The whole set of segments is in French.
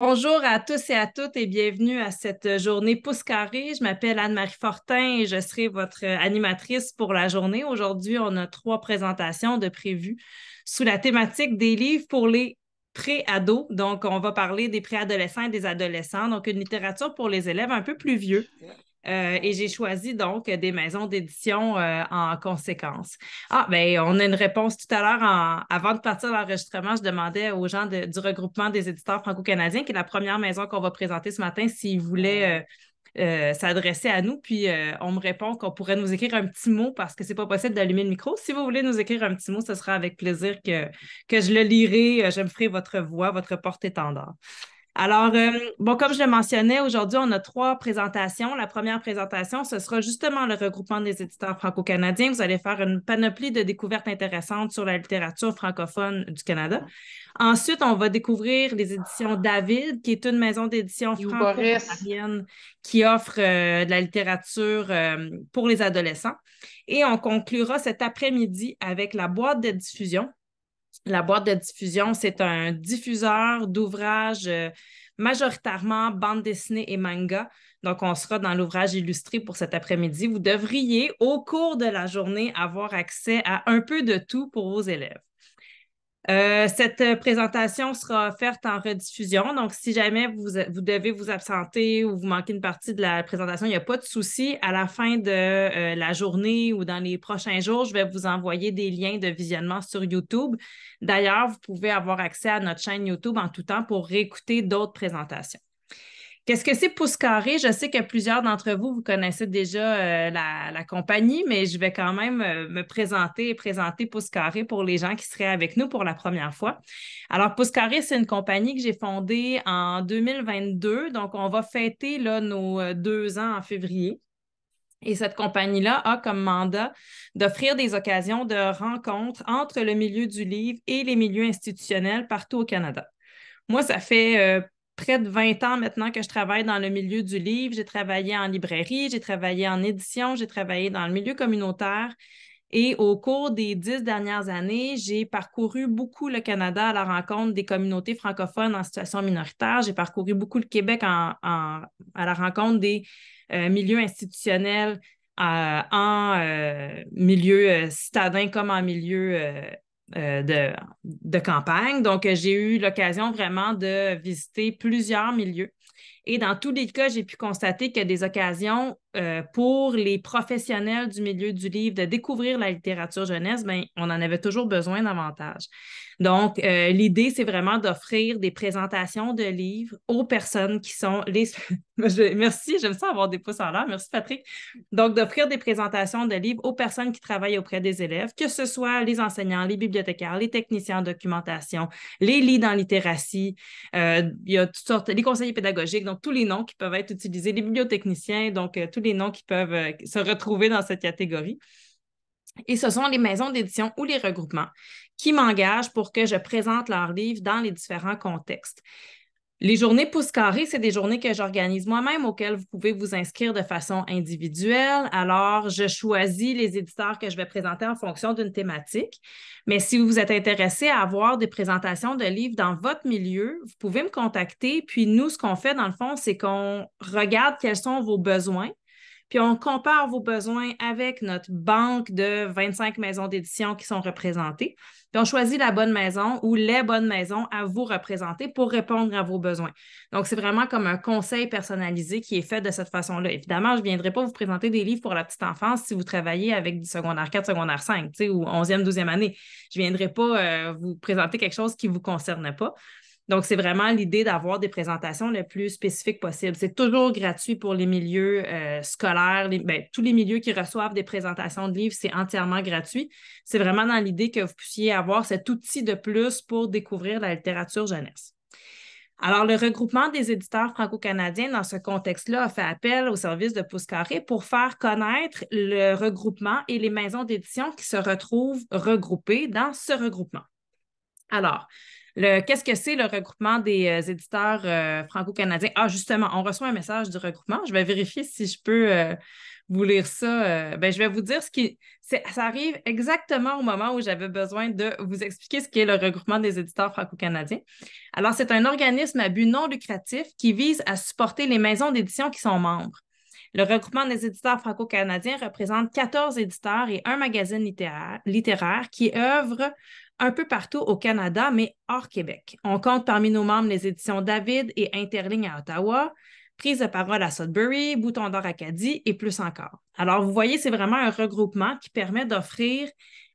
Bonjour à tous et à toutes et bienvenue à cette journée pouce Je m'appelle Anne-Marie Fortin et je serai votre animatrice pour la journée. Aujourd'hui, on a trois présentations de prévues sous la thématique des livres pour les pré-ados. Donc, on va parler des préadolescents et des adolescents. Donc, une littérature pour les élèves un peu plus vieux. Euh, et j'ai choisi donc des maisons d'édition euh, en conséquence. Ah, ben, on a une réponse tout à l'heure. Avant de partir de l'enregistrement, je demandais aux gens du regroupement des éditeurs franco-canadiens, qui est la première maison qu'on va présenter ce matin, s'ils voulaient. Euh, s'adresser à nous, puis on me répond qu'on pourrait nous écrire un petit mot parce que ce n'est pas possible d'allumer le micro. Si vous voulez nous écrire un petit mot, ce sera avec plaisir que, que je le lirai, je me ferai votre voix, votre porte-étendard. Alors, euh, bon, comme je le mentionnais, aujourd'hui, on a trois présentations. La première présentation, ce sera justement le regroupement des éditeurs franco-canadiens. Vous allez faire une panoplie de découvertes intéressantes sur la littérature francophone du Canada. Ensuite, on va découvrir les éditions David, qui est une maison d'édition franco-canadienne qui offre euh, de la littérature euh, pour les adolescents. Et on conclura cet après-midi avec la boîte de diffusion, la boîte de diffusion, c'est un diffuseur d'ouvrages euh, majoritairement bande dessinée et manga. Donc, on sera dans l'ouvrage illustré pour cet après-midi. Vous devriez, au cours de la journée, avoir accès à un peu de tout pour vos élèves. Euh, cette euh, présentation sera offerte en rediffusion. Donc, si jamais euh, vous, devez vous absenter ou vous manquez une partie de la présentation, il n'y a pas de souci. À la fin de la journée ou dans les prochains jours, je vais vous envoyer des liens de visionnement sur YouTube. D'ailleurs, vous pouvez avoir accès à notre chaîne YouTube en tout temps pour réécouter d'autres présentations. Qu'est-ce que c'est Pouce Carré? Je sais que plusieurs d'entre vous, vous connaissez déjà euh, la, compagnie, mais je vais quand même euh, me présenter et présenter Pouce Carré pour les gens qui seraient avec nous pour la première fois. Alors, Pouce Carré, c'est une compagnie que j'ai fondée en 2022, donc on va fêter là, nos euh, deux ans en février. Et cette compagnie-là a comme mandat d'offrir des occasions de rencontres entre le milieu du livre et les milieux institutionnels partout au Canada. Moi, ça fait près de 20 ans maintenant que je travaille dans le milieu du livre. J'ai travaillé en librairie, j'ai travaillé en édition, j'ai travaillé dans le milieu communautaire. Et au cours des dix dernières années, j'ai parcouru beaucoup le Canada à la rencontre des communautés francophones en situation minoritaire. J'ai parcouru beaucoup le Québec à la rencontre des euh, milieux institutionnels euh, en euh, milieu citadin comme en milieu euh, de, campagne. Donc, euh, j'ai eu l'occasion vraiment de visiter plusieurs milieux. Et dans tous les cas, j'ai pu constater que des occasions euh, pour les professionnels du milieu du livre de découvrir la littérature jeunesse, mais ben, on en avait toujours besoin davantage. Donc, euh, l'idée, c'est vraiment d'offrir des présentations de livres aux personnes qui sont les... Merci, j'aime ça avoir des pouces en l'air. Merci, Patrick. Donc, d'offrir des présentations de livres aux personnes qui travaillent auprès des élèves, que ce soit les enseignants, les bibliothécaires, les techniciens en documentation, les lits en littératie, euh, il y a toutes sortes, les conseillers pédagogiques, donc tous les noms qui peuvent être utilisés, les bibliotechniciens, donc euh, tous les noms qui peuvent se retrouver dans cette catégorie. Et ce sont les maisons d'édition ou les regroupements qui m'engagent pour que je présente leurs livres dans les différents contextes. Les journées pouces c'est des journées que j'organise moi-même auxquelles vous pouvez vous inscrire de façon individuelle. Alors, je choisis les éditeurs que je vais présenter en fonction d'une thématique. Mais si vous êtes intéressé à avoir des présentations de livres dans votre milieu, vous pouvez me contacter. Puis nous, ce qu'on fait dans le fond, c'est qu'on regarde quels sont vos besoins puis on compare vos besoins avec notre banque de 25 maisons d'édition qui sont représentées. Puis on choisit la bonne maison ou les bonnes maisons à vous représenter pour répondre à vos besoins. Donc, c'est vraiment comme un conseil personnalisé qui est fait de cette façon-là. Évidemment, je ne viendrai pas vous présenter des livres pour la petite enfance si vous travaillez avec du secondaire 4, secondaire 5, ou 11e, 12e année. Je ne viendrai pas euh, vous présenter quelque chose qui ne vous concerne pas. Donc, c'est vraiment l'idée d'avoir des présentations le plus spécifiques possible. C'est toujours gratuit pour les milieux euh, scolaires. Ben, tous les milieux qui reçoivent des présentations de livres, c'est entièrement gratuit. C'est vraiment dans l'idée que vous puissiez avoir cet outil de plus pour découvrir la littérature jeunesse. Alors, le regroupement des éditeurs franco-canadiens dans ce contexte-là a fait appel au service de Pouce Carré pour faire connaître le regroupement et les maisons d'édition qui se retrouvent regroupées dans ce regroupement. Alors, Qu'est-ce que c'est le regroupement des euh, éditeurs euh, franco-canadiens? Ah, justement, on reçoit un message du regroupement. Je vais vérifier si je peux euh, vous lire ça. Ben, je vais vous dire ce qui. Ça arrive exactement au moment où j'avais besoin de vous expliquer ce qu'est le regroupement des éditeurs franco-canadiens. Alors, c'est un organisme à but non lucratif qui vise à supporter les maisons d'édition qui sont membres. Le regroupement des éditeurs franco-canadiens représente 14 éditeurs et un magazine littéraire, qui œuvre un peu partout au Canada, mais hors Québec. On compte parmi nos membres les éditions David et Interligne à Ottawa, Prise de parole à Sudbury, Bouton d'or Acadie et plus encore. Alors, vous voyez, c'est vraiment un regroupement qui permet d'offrir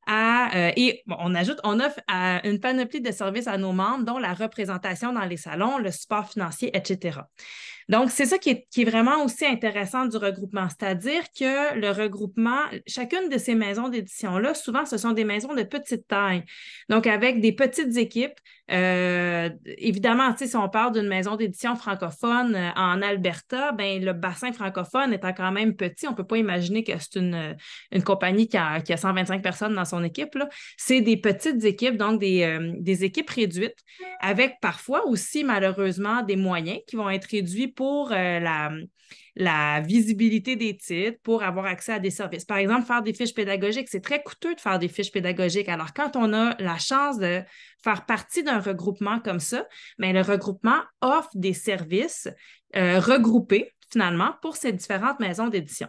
à, euh, et on ajoute, on offre une panoplie de services à nos membres, dont la représentation dans les salons, le support financier, etc. Donc, c'est ça qui est, vraiment aussi intéressant du regroupement, c'est-à-dire que le regroupement, chacune de ces maisons d'édition-là, souvent, ce sont des maisons de petite taille, donc avec des petites équipes. Euh, évidemment, si on parle d'une maison d'édition francophone euh, en Alberta, ben, le bassin francophone étant quand même petit, on ne peut pas imaginer que c'est une, une compagnie qui a, 125 personnes dans son équipe. C'est des petites équipes, donc des, euh, des équipes réduites, avec parfois aussi, malheureusement, des moyens qui vont être réduits pour euh, la, visibilité des titres, pour avoir accès à des services. Par exemple, faire des fiches pédagogiques, c'est très coûteux de faire des fiches pédagogiques. Alors, quand on a la chance de faire partie d'un regroupement comme ça, mais ben, le regroupement offre des services euh, regroupés finalement pour ces différentes maisons d'édition.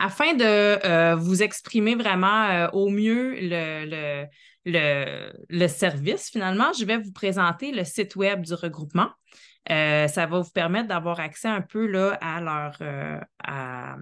Afin de euh, vous exprimer vraiment au mieux le, service, finalement, je vais vous présenter le site web du regroupement. Euh, ça va vous permettre d'avoir accès un peu là, à leur euh, à,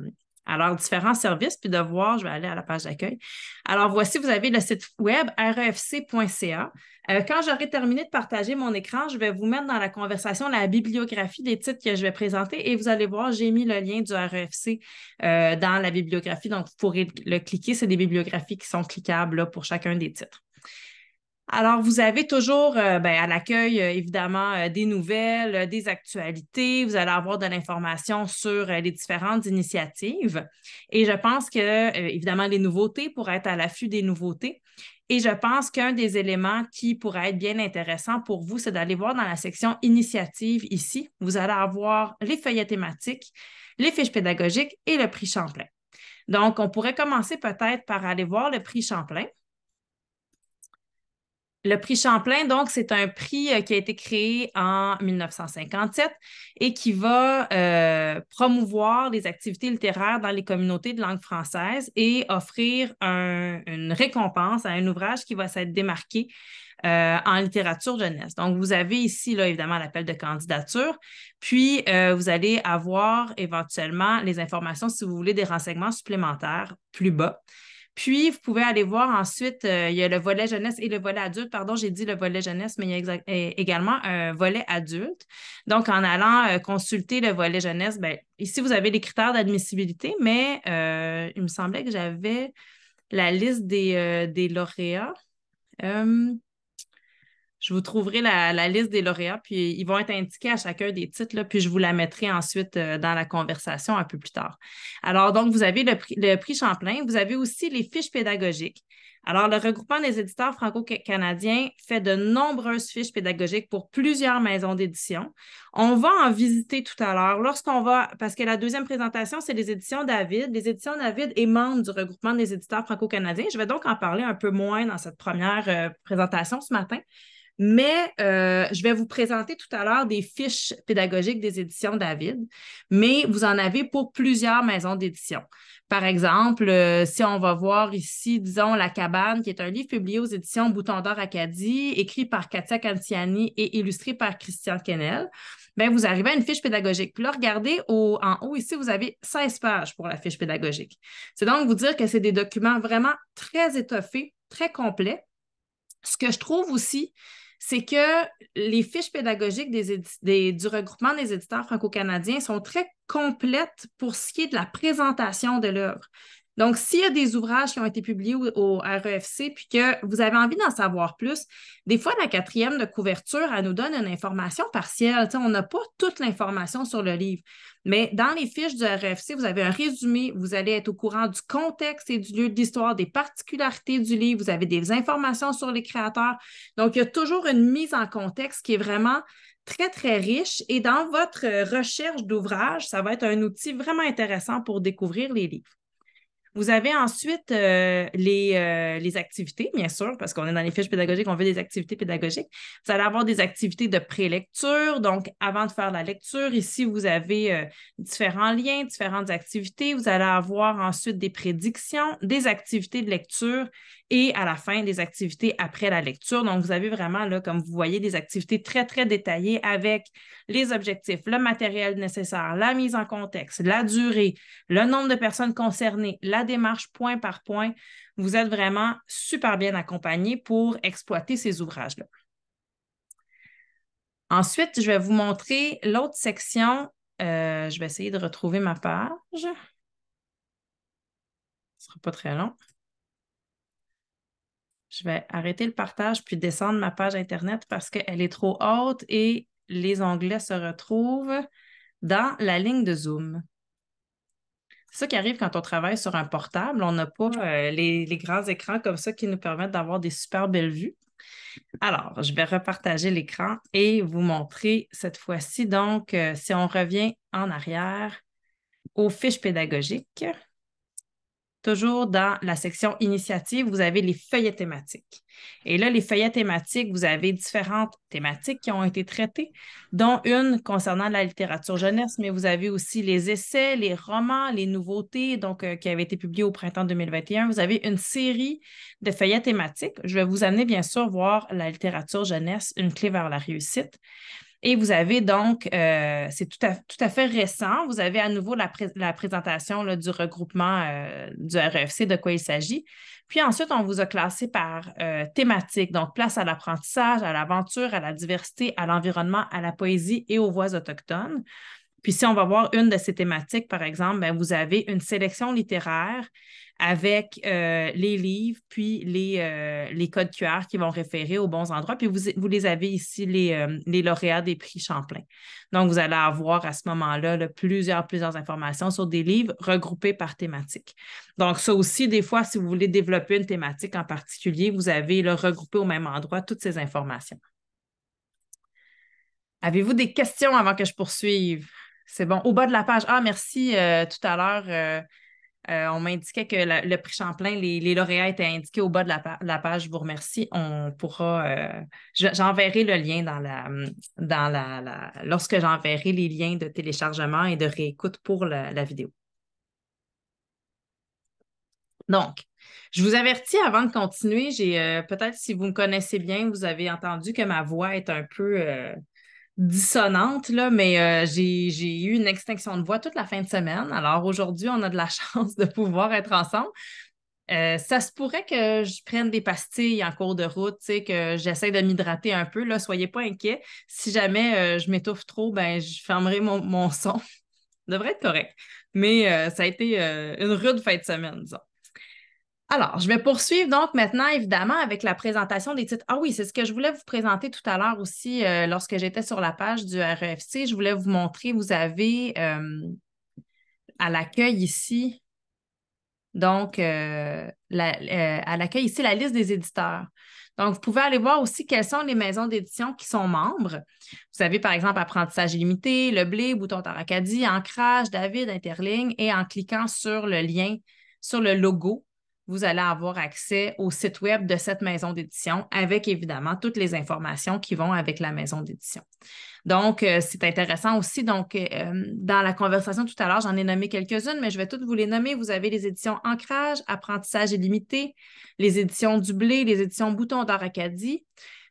leurs différents services, puis de voir, je vais aller à la page d'accueil. Alors voici, vous avez le site web refc.ca. Euh, quand j'aurai terminé de partager mon écran, je vais vous mettre dans la conversation la bibliographie des titres que je vais présenter et vous allez voir, j'ai mis le lien du RFC e dans la bibliographie, donc vous pourrez le cliquer. C'est des bibliographies qui sont cliquables pour chacun des titres. Alors, vous avez toujours euh, ben, à l'accueil, euh, évidemment, euh, des nouvelles, des actualités. Vous allez avoir de l'information sur les différentes initiatives. Et je pense que, évidemment, les nouveautés pourraient être à l'affût des nouveautés. Et je pense qu'un des éléments qui pourrait être bien intéressant pour vous, c'est d'aller voir dans la section Initiatives » ici. Vous allez avoir les feuillets thématiques, les fiches pédagogiques et le prix Champlain. Donc, on pourrait commencer peut-être par aller voir le prix Champlain le prix Champlain, donc, c'est un prix euh, qui a été créé en 1957 et qui va euh, promouvoir les activités littéraires dans les communautés de langue française et offrir une récompense à un ouvrage qui va s'être démarqué euh, en littérature jeunesse. Donc, vous avez ici, là, évidemment, l'appel de candidature. Puis, vous allez avoir éventuellement les informations si vous voulez des renseignements supplémentaires plus bas. Puis, vous pouvez aller voir ensuite, euh, il y a le volet jeunesse et le volet adulte. Pardon, j'ai dit le volet jeunesse, mais il y a euh, également un volet adulte. Donc, en allant euh, consulter le volet jeunesse, ben, ici, vous avez les critères d'admissibilité, mais il me semblait que j'avais la liste des, des lauréats je vous trouverai la, liste des lauréats, puis ils vont être indiqués à chacun des titres, puis je vous la mettrai ensuite euh, dans la conversation un peu plus tard. Alors, donc, vous avez le prix, Champlain, vous avez aussi les fiches pédagogiques. Alors, le regroupement des éditeurs franco-canadiens fait de nombreuses fiches pédagogiques pour plusieurs maisons d'édition. On va en visiter tout à l'heure lorsqu'on va, parce que la deuxième présentation, c'est les éditions David. Les éditions David est membre du regroupement des éditeurs franco-canadiens. Je vais donc en parler un peu moins dans cette première euh, présentation ce matin. Mais euh, je vais vous présenter tout à l'heure des fiches pédagogiques des éditions David, mais vous en avez pour plusieurs maisons d'édition. Par exemple, euh, si on va voir ici, disons, La cabane, qui est un livre publié aux éditions Bouton d'or Acadie, écrit par Katia Cantiani et illustré par Christian Kennel, bien, vous arrivez à une fiche pédagogique. Puis là, regardez en haut ici, vous avez 16 pages pour la fiche pédagogique. C'est donc vous dire que c'est des documents vraiment très étoffés, très complets. Ce que je trouve aussi, c'est que les fiches pédagogiques du regroupement des éditeurs franco-canadiens sont très complètes pour ce qui est de la présentation de l'œuvre. Donc, s'il y a des ouvrages qui ont été publiés au, RFC e puis que vous avez envie d'en savoir plus, des fois, la quatrième de couverture, elle nous donne une information partielle. on n'a pas toute l'information sur le livre. Mais dans les fiches du RFC, e vous avez un résumé, vous allez être au courant du contexte et du lieu de l'histoire, des particularités du livre, vous avez des informations sur les créateurs. Donc, il y a toujours une mise en contexte qui est vraiment très, très riche. Et dans votre recherche d'ouvrages, ça va être un outil vraiment intéressant pour découvrir les livres. Vous avez ensuite euh, les, euh, les, activités, bien sûr, parce qu'on est dans les fiches pédagogiques, on veut des activités pédagogiques. Vous allez avoir des activités de prélecture, donc avant de faire la lecture, ici, vous avez euh, différents liens, différentes activités. Vous allez avoir ensuite des prédictions, des activités de lecture et à la fin des activités après la lecture. Donc, vous avez vraiment, là, comme vous voyez, des activités très, très détaillées avec les objectifs, le matériel nécessaire, la mise en contexte, la durée, le nombre de personnes concernées, la démarche point par point. Vous êtes vraiment super bien accompagné pour exploiter ces ouvrages-là. Ensuite, je vais vous montrer l'autre section. Euh, je vais essayer de retrouver ma page. Ce ne sera pas très long je vais arrêter le partage puis descendre ma page Internet parce qu'elle est trop haute et les onglets se retrouvent dans la ligne de Zoom. C'est ça qui arrive quand on travaille sur un portable. On n'a pas euh, les, grands écrans comme ça qui nous permettent d'avoir des super belles vues. Alors, je vais repartager l'écran et vous montrer cette fois-ci. Donc, euh, si on revient en arrière aux fiches pédagogiques, toujours dans la section initiative, vous avez les feuillets thématiques. Et là, les feuillets thématiques, vous avez différentes thématiques qui ont été traitées, dont une concernant la littérature jeunesse, mais vous avez aussi les essais, les romans, les nouveautés, donc euh, qui avaient été publiés au printemps 2021. Vous avez une série de feuillets thématiques. Je vais vous amener, bien sûr, voir la littérature jeunesse, une clé vers la réussite. Et vous avez donc, euh, c'est tout à, fait récent, vous avez à nouveau la, présentation du regroupement euh, du RFC, e de quoi il s'agit. Puis ensuite, on vous a classé par euh, thématique, donc place à l'apprentissage, à l'aventure, à la diversité, à l'environnement, à la poésie et aux voix autochtones. Puis si on va voir une de ces thématiques, par exemple, ben, vous avez une sélection littéraire avec euh, les livres, puis les, euh, codes QR qui vont référer aux bons endroits. Puis vous, les avez ici, euh, les, lauréats des prix Champlain. Donc, vous allez avoir à ce moment-là plusieurs, plusieurs informations sur des livres regroupés par thématique. Donc, ça aussi, des fois, si vous voulez développer une thématique en particulier, vous avez regroupé au même endroit toutes ces informations. Avez-vous des questions avant que je poursuive? C'est bon. Au bas de la page. Ah, merci tout à l'heure. Euh, on m'indiquait que le prix Champlain, les, les, lauréats étaient indiqués au bas de la, page. Je vous remercie. On pourra. Euh, j'enverrai le lien dans la. Dans la, lorsque j'enverrai les liens de téléchargement et de réécoute pour la, vidéo. Donc, je vous avertis avant de continuer. J'ai euh, peut-être si vous me connaissez bien, vous avez entendu que ma voix est un peu dissonante, là, mais euh, j'ai eu une extinction de voix toute la fin de semaine. Alors aujourd'hui, on a de la chance de pouvoir être ensemble. Euh, ça se pourrait que je prenne des pastilles en cours de route, que j'essaie de m'hydrater un peu. Là, soyez pas inquiets. Si jamais euh, je m'étouffe trop, ben, je fermerai mon, mon son. ça devrait être correct. Mais ça a été une rude fin de semaine, disons. Alors, je vais poursuivre donc maintenant, évidemment, avec la présentation des titres. Ah oui, c'est ce que je voulais vous présenter tout à l'heure aussi euh, lorsque j'étais sur la page du RFC. E je voulais vous montrer, vous avez euh, à l'accueil ici, donc euh, la, à l'accueil ici, la liste des éditeurs. Donc, vous pouvez aller voir aussi quelles sont les maisons d'édition qui sont membres. Vous avez par exemple Apprentissage limité, Le Blé, Bouton Taracadie, Ancrage, David, Interligne et en cliquant sur le lien, sur le logo, vous allez avoir accès au site web de cette maison d'édition avec évidemment toutes les informations qui vont avec la maison d'édition. Donc, euh, c'est intéressant aussi. Donc, euh, dans la conversation tout à l'heure, j'en ai nommé quelques-unes, mais je vais toutes vous les nommer. Vous avez les éditions Ancrage, Apprentissage illimité, les éditions Dublé, les éditions Bouton d'Aracadie,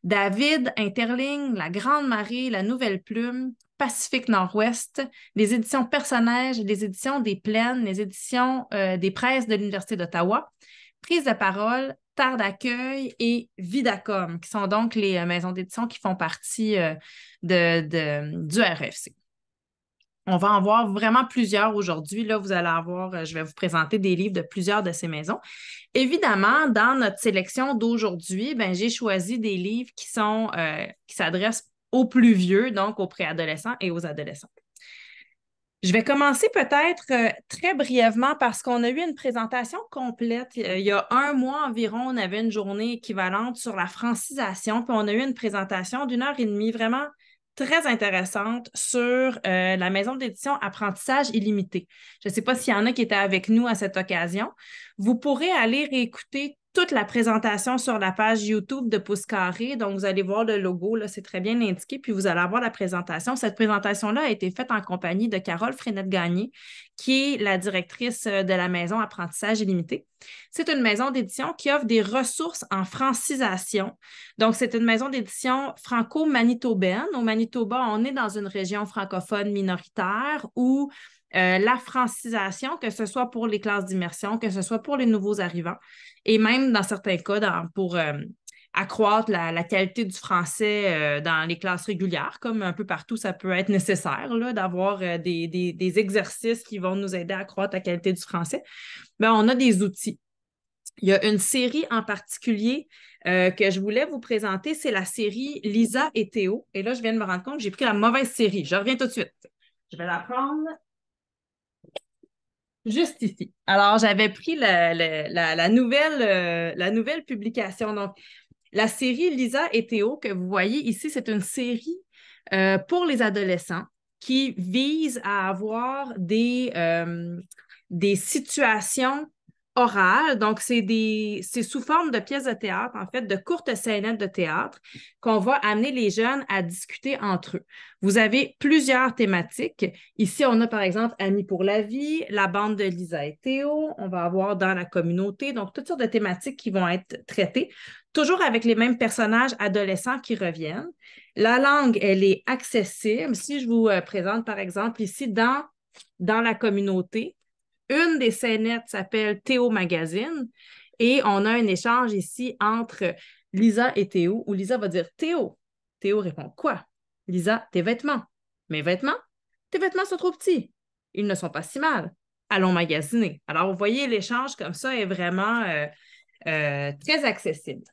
David, Interling, La Grande Marée, La Nouvelle Plume, Pacifique Nord-Ouest, les éditions Personnages, les éditions des Plaines, les éditions euh, des presses de l'Université d'Ottawa, Prise de parole, Tard d'accueil et Vidacom, qui sont donc les euh, maisons d'édition qui font partie euh, de, du RFC. On va en voir vraiment plusieurs aujourd'hui. Là, vous allez avoir, je vais vous présenter des livres de plusieurs de ces maisons. Évidemment, dans notre sélection d'aujourd'hui, ben, j'ai choisi des livres qui sont, qui s'adressent aux plus vieux, donc aux préadolescents et aux adolescents. Je vais commencer peut-être euh, très brièvement parce qu'on a eu une présentation complète. Euh, il y a un mois environ, on avait une journée équivalente sur la francisation, puis on a eu une présentation d'une heure et demie vraiment très intéressante sur euh, la maison d'édition Apprentissage illimité. Je ne sais pas s'il y en a qui étaient avec nous à cette occasion. Vous pourrez aller réécouter toute la présentation sur la page YouTube de Pouce Carré. Donc, vous allez voir le logo, là, c'est très bien indiqué, puis vous allez avoir la présentation. Cette présentation-là a été faite en compagnie de Carole Frenette-Gagné, qui est la directrice euh, de la maison Apprentissage illimité. C'est une maison d'édition qui offre des ressources en francisation. Donc, c'est une maison d'édition franco-manitobaine. Au Manitoba, on est dans une région francophone minoritaire où euh, la francisation, que ce soit pour les classes d'immersion, que ce soit pour les nouveaux arrivants, et même dans certains cas pour euh, accroître la, qualité du français euh, dans les classes régulières, comme un peu partout, ça peut être nécessaire d'avoir des, exercices qui vont nous aider à accroître la qualité du français, ben, on a des outils. Il y a une série en particulier que je voulais vous présenter, c'est la série Lisa et Théo. Et là, je viens de me rendre compte que j'ai pris la mauvaise série. Je reviens tout de suite. Je vais la prendre. Juste ici. Alors, j'avais pris la, nouvelle, euh, la nouvelle publication. Donc, la série Lisa et Théo que vous voyez ici, c'est une série euh, pour les adolescents qui vise à avoir des, euh, des situations orale. Donc, c'est sous forme de pièces de théâtre, en fait, de courtes scènes de théâtre qu'on va amener les jeunes à discuter entre eux. Vous avez plusieurs thématiques. Ici, on a par exemple Amis pour la vie, la bande de Lisa et Théo, on va avoir dans la communauté, donc toutes sortes de thématiques qui vont être traitées, toujours avec les mêmes personnages adolescents qui reviennent. La langue, elle est accessible. Si je vous euh, présente par exemple ici dans dans la communauté, une des scénettes s'appelle Théo Magazine et on a un échange ici entre Lisa et Théo où Lisa va dire Théo. Théo répond quoi? Lisa, tes vêtements. Mes vêtements? Tes vêtements sont trop petits. Ils ne sont pas si mal. Allons magasiner. Alors, vous voyez, l'échange comme ça est vraiment euh, euh, très accessible.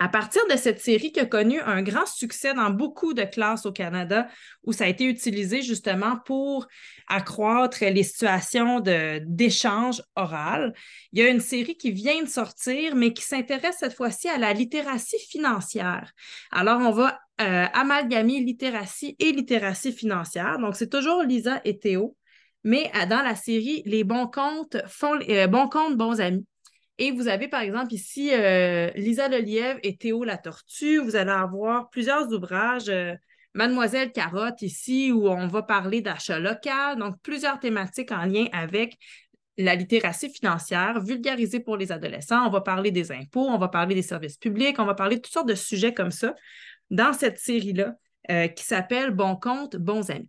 À partir de cette série qui a connu un grand succès dans beaucoup de classes au Canada, où ça a été utilisé justement pour accroître les situations d'échange oral, il y a une série qui vient de sortir, mais qui s'intéresse cette fois-ci à la littératie financière. Alors, on va euh, amalgamer littératie et littératie financière. Donc, c'est toujours Lisa et Théo, mais euh, dans la série Les bons comptes font les euh, bons comptes, bons amis. Et vous avez, par exemple, ici euh, Lisa Lelièvre et Théo La Tortue. Vous allez avoir plusieurs ouvrages. Euh, Mademoiselle Carotte ici, où on va parler d'achat local. Donc, plusieurs thématiques en lien avec la littératie financière, vulgarisée pour les adolescents. On va parler des impôts, on va parler des services publics, on va parler de toutes sortes de sujets comme ça dans cette série-là euh, qui s'appelle Bon compte, bons amis.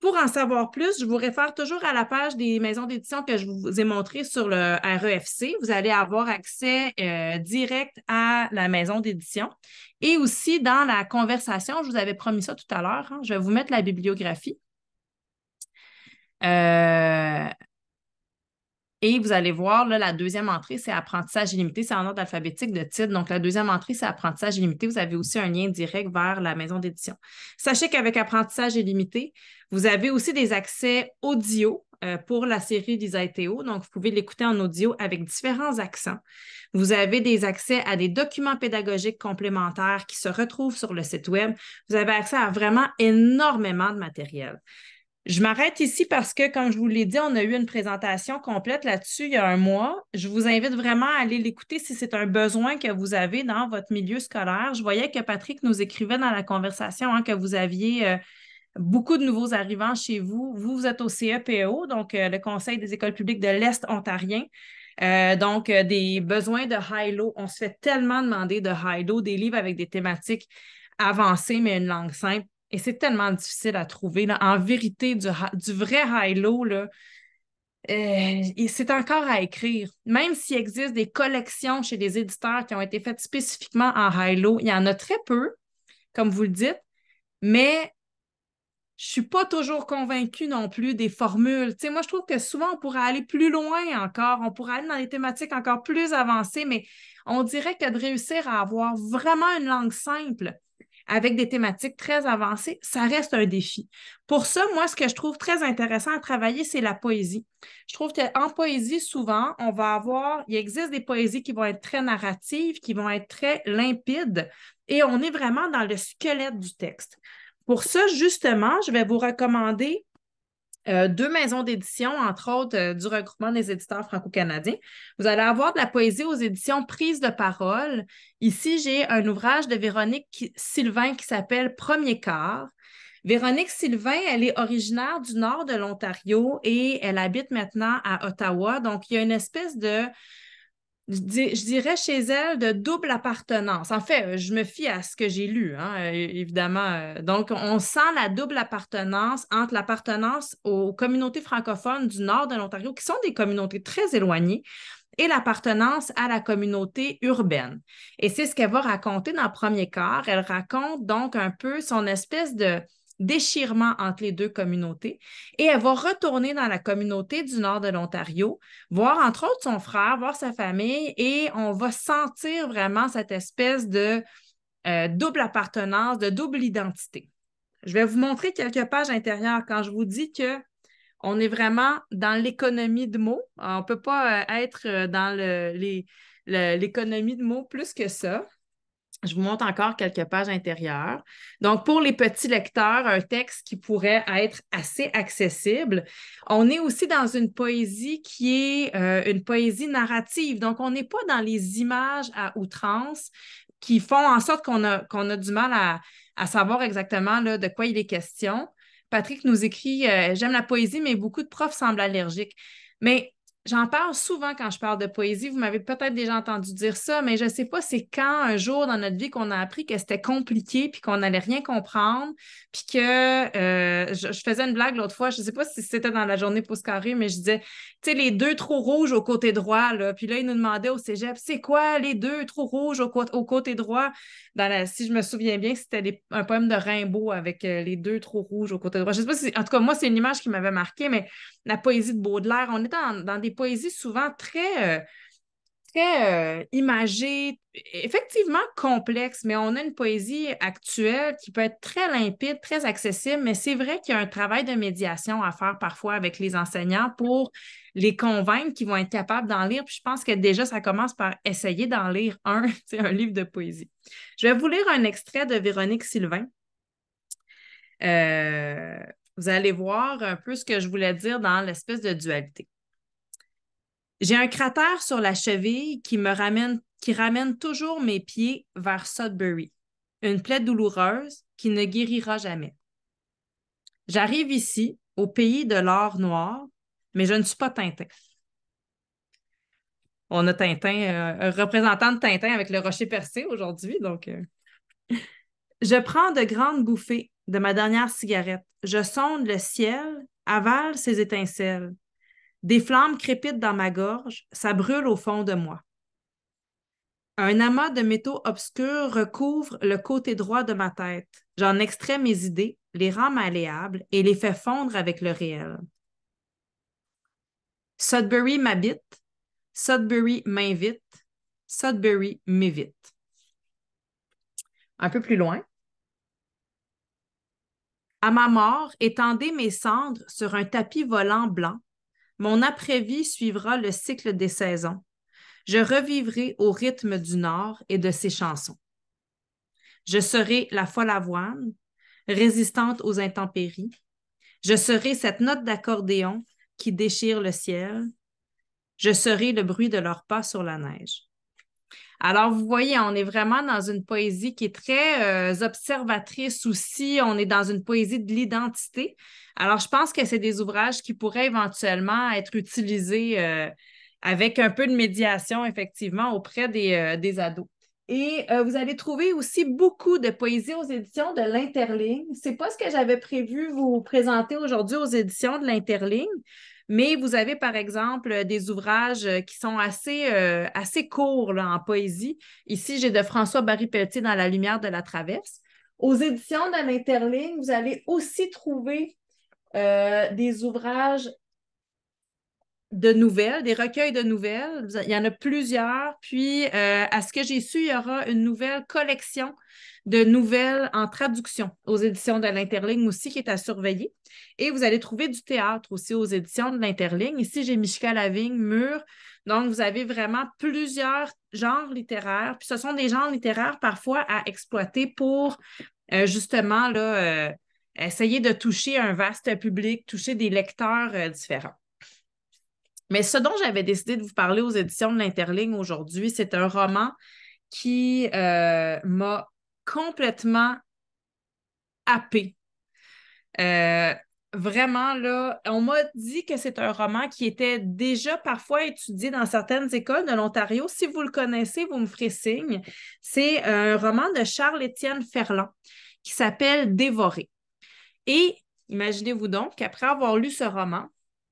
Pour en savoir plus, je vous réfère toujours à la page des maisons d'édition que je vous ai montrée sur le REFC. Vous allez avoir accès euh, direct à la maison d'édition. Et aussi, dans la conversation, je vous avais promis ça tout à l'heure, hein, je vais vous mettre la bibliographie. Euh, et vous allez voir, la deuxième entrée, c'est apprentissage illimité. C'est en ordre alphabétique de titre. Donc, la deuxième entrée, c'est apprentissage illimité. Vous avez aussi un lien direct vers la maison d'édition. Sachez qu'avec apprentissage illimité, vous avez aussi des accès audio euh, pour la série des Donc, vous pouvez l'écouter en audio avec différents accents. Vous avez des accès à des documents pédagogiques complémentaires qui se retrouvent sur le site Web. Vous avez accès à vraiment énormément de matériel. Je m'arrête ici parce que, comme je vous l'ai dit, on a eu une présentation complète là-dessus il y a un mois. Je vous invite vraiment à aller l'écouter si c'est un besoin que vous avez dans votre milieu scolaire. Je voyais que Patrick nous écrivait dans la conversation hein, que vous aviez euh, beaucoup de nouveaux arrivants chez vous. Vous, vous êtes au CEPO, donc euh, le Conseil des écoles publiques de l'Est ontarien. Euh, donc, des besoins de high-low. On se fait tellement demander de high-low, des livres avec des thématiques avancées, mais une langue simple. Et c'est tellement difficile à trouver. Là. En vérité, du, vrai high-low, là, euh, c'est encore à écrire. Même s'il existe des collections chez des éditeurs qui ont été faites spécifiquement en high-low, il y en a très peu, comme vous le dites, mais je suis pas toujours convaincue non plus des formules. moi, je trouve que souvent, on pourrait aller plus loin encore, on pourrait aller dans des thématiques encore plus avancées, mais on dirait que de réussir à avoir vraiment une langue simple, avec des thématiques très avancées, ça reste un défi. Pour ça, moi, ce que je trouve très intéressant à travailler, c'est la poésie. Je trouve qu'en poésie, souvent, on va avoir, il existe des poésies qui vont être très narratives, qui vont être très limpides, et on est vraiment dans le squelette du texte. Pour ça, justement, je vais vous recommander euh, deux maisons d'édition, entre autres euh, du regroupement des éditeurs franco-canadiens. Vous allez avoir de la poésie aux éditions Prise de parole. Ici, j'ai un ouvrage de Véronique Sylvain qui s'appelle Premier corps Véronique Sylvain, elle est originaire du nord de l'Ontario et elle habite maintenant à Ottawa. Donc, il y a une espèce de je dirais chez elle, de double appartenance. En fait, je me fie à ce que j'ai lu, hein, évidemment. Euh, donc, on sent la double appartenance entre l'appartenance aux communautés francophones du nord de l'Ontario, qui sont des communautés très éloignées, et l'appartenance à la communauté urbaine. Et c'est ce qu'elle va raconter dans le premier quart. Elle raconte donc un peu son espèce de déchirement entre les deux communautés. Et elle va retourner dans la communauté du nord de l'Ontario, voir entre autres son frère, voir sa famille, et on va sentir vraiment cette espèce de euh, double appartenance, de double identité. Je vais vous montrer quelques pages intérieures quand je vous dis que on est vraiment dans l'économie de mots. On ne peut pas euh, être euh, dans l'économie de mots plus que ça. Je vous montre encore quelques pages intérieures. Donc, pour les petits lecteurs, un texte qui pourrait être assez accessible. On est aussi dans une poésie qui est euh, une poésie narrative. Donc, on n'est pas dans les images à outrance qui font en sorte qu'on a, a du mal à, savoir exactement de quoi il est question. Patrick nous écrit euh, J'aime la poésie, mais beaucoup de profs semblent allergiques. Mais J'en parle souvent quand je parle de poésie. Vous m'avez peut-être déjà entendu dire ça, mais je ne sais pas, c'est quand un jour dans notre vie qu'on a appris que c'était compliqué, puis qu'on n'allait rien comprendre, puis que euh, je, faisais une blague l'autre fois, je ne sais pas si c'était dans la journée post carré, mais je disais, tu sais, les deux trop rouges au côté droit, là. Puis là, ils nous demandaient au cégep, c'est quoi les deux trop rouges au, côté droit? Dans si je me souviens bien, c'était un poème de Rimbaud avec euh, les deux trop rouges au côté droit. Je sais pas si, en tout cas, moi, c'est une image qui m'avait marqué, mais la poésie de Baudelaire. On est dans, des poésies souvent très, euh, très euh, imagées, effectivement complexes, mais on a une poésie actuelle qui peut être très limpide, très accessible, mais c'est vrai qu'il y a un travail de médiation à faire parfois avec les enseignants pour les convaincre qu'ils vont être capables d'en lire. Puis je pense que déjà, ça commence par essayer d'en lire un, c'est un livre de poésie. Je vais vous lire un extrait de Véronique Sylvain. Euh, vous allez voir un peu ce que je voulais dire dans l'espèce de dualité. J'ai un cratère sur la cheville qui me ramène, qui ramène toujours mes pieds vers Sudbury, une plaie douloureuse qui ne guérira jamais. J'arrive ici, au pays de l'or noir, mais je ne suis pas Tintin. On a Tintin, euh, un représentant de Tintin avec le rocher percé aujourd'hui, donc. Euh, je prends de grandes bouffées de ma dernière cigarette. Je sonde le ciel, avale ses étincelles. Des flammes crépitent dans ma gorge, ça brûle au fond de moi. Un amas de métaux obscurs recouvre le côté droit de ma tête. J'en extrais mes idées, les rends malléables et les fais fondre avec le réel. Sudbury m'habite, Sudbury m'invite, Sudbury m'évite. Un peu plus loin, à ma mort, étendez mes cendres sur un tapis volant blanc. Mon après-vie suivra le cycle des saisons. Je revivrai au rythme du Nord et de ses chansons. Je serai la folle avoine, résistante aux intempéries. Je serai cette note d'accordéon qui déchire le ciel. Je serai le bruit de leurs pas sur la neige. Alors, vous voyez, on est vraiment dans une poésie qui est très euh, observatrice aussi. On est dans une poésie de l'identité. Alors, je pense que c'est des ouvrages qui pourraient éventuellement être utilisés euh, avec un peu de médiation, effectivement, auprès des, euh, ados. Et vous allez trouver aussi beaucoup de poésie aux éditions de l'Interligne. C'est pas ce que j'avais prévu vous présenter aujourd'hui aux éditions de l'Interligne, mais vous avez, par exemple, des ouvrages euh, qui sont assez, euh, assez courts en poésie. Ici, j'ai de François Barry-Pelletier dans La lumière de la traverse. Aux éditions de l'Interligne, vous allez aussi trouver euh, des ouvrages de nouvelles, des recueils de nouvelles. Il y en a plusieurs. Puis, à ce que j'ai su, il y aura une nouvelle collection de nouvelles en traduction aux éditions de l'Interligne aussi, qui est à surveiller. Et vous allez trouver du théâtre aussi aux éditions de l'Interligne. Ici, j'ai Michel Lavigne, Mur. Donc, vous avez vraiment plusieurs genres littéraires. Puis ce sont des genres littéraires parfois à exploiter pour euh, justement là, euh, essayer de toucher un vaste public, toucher des lecteurs euh, différents. Mais ce dont j'avais décidé de vous parler aux éditions de l'Interligne aujourd'hui, c'est un roman qui m'a complètement happé. Euh, vraiment, là, on m'a dit que c'est un roman qui était déjà parfois étudié dans certaines écoles de l'Ontario. Si vous le connaissez, vous me ferez signe. C'est un roman de Charles-Étienne Ferland qui s'appelle Dévoré. Et imaginez-vous donc qu'après avoir lu ce roman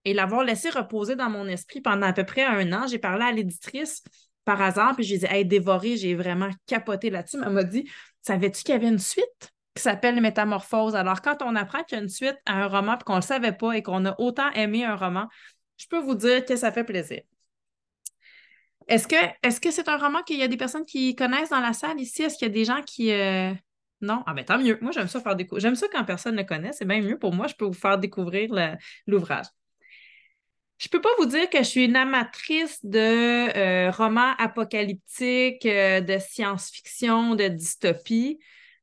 et l'avoir laissé reposer dans mon esprit pendant à peu près un an, j'ai parlé à l'éditrice par hasard, puis j'ai dit Hey, dévoré, j'ai vraiment capoté là-dessus. Elle m'a dit Savais-tu qu'il y avait une suite qui s'appelle Métamorphose? Alors, quand on apprend qu'il y a une suite à un roman et qu'on ne le savait pas et qu'on a autant aimé un roman, je peux vous dire que ça fait plaisir. Est-ce que est-ce que c'est un roman qu'il y a des personnes qui connaissent dans la salle ici? Est-ce qu'il y a des gens qui. Euh, non? Ah ben tant mieux. Moi, j'aime ça faire des J'aime ça quand personne ne connaît. C'est bien mieux pour moi. Je peux vous faire découvrir l'ouvrage je peux pas vous dire que je suis une amatrice de euh, romans apocalyptiques, euh, de science-fiction, de dystopie,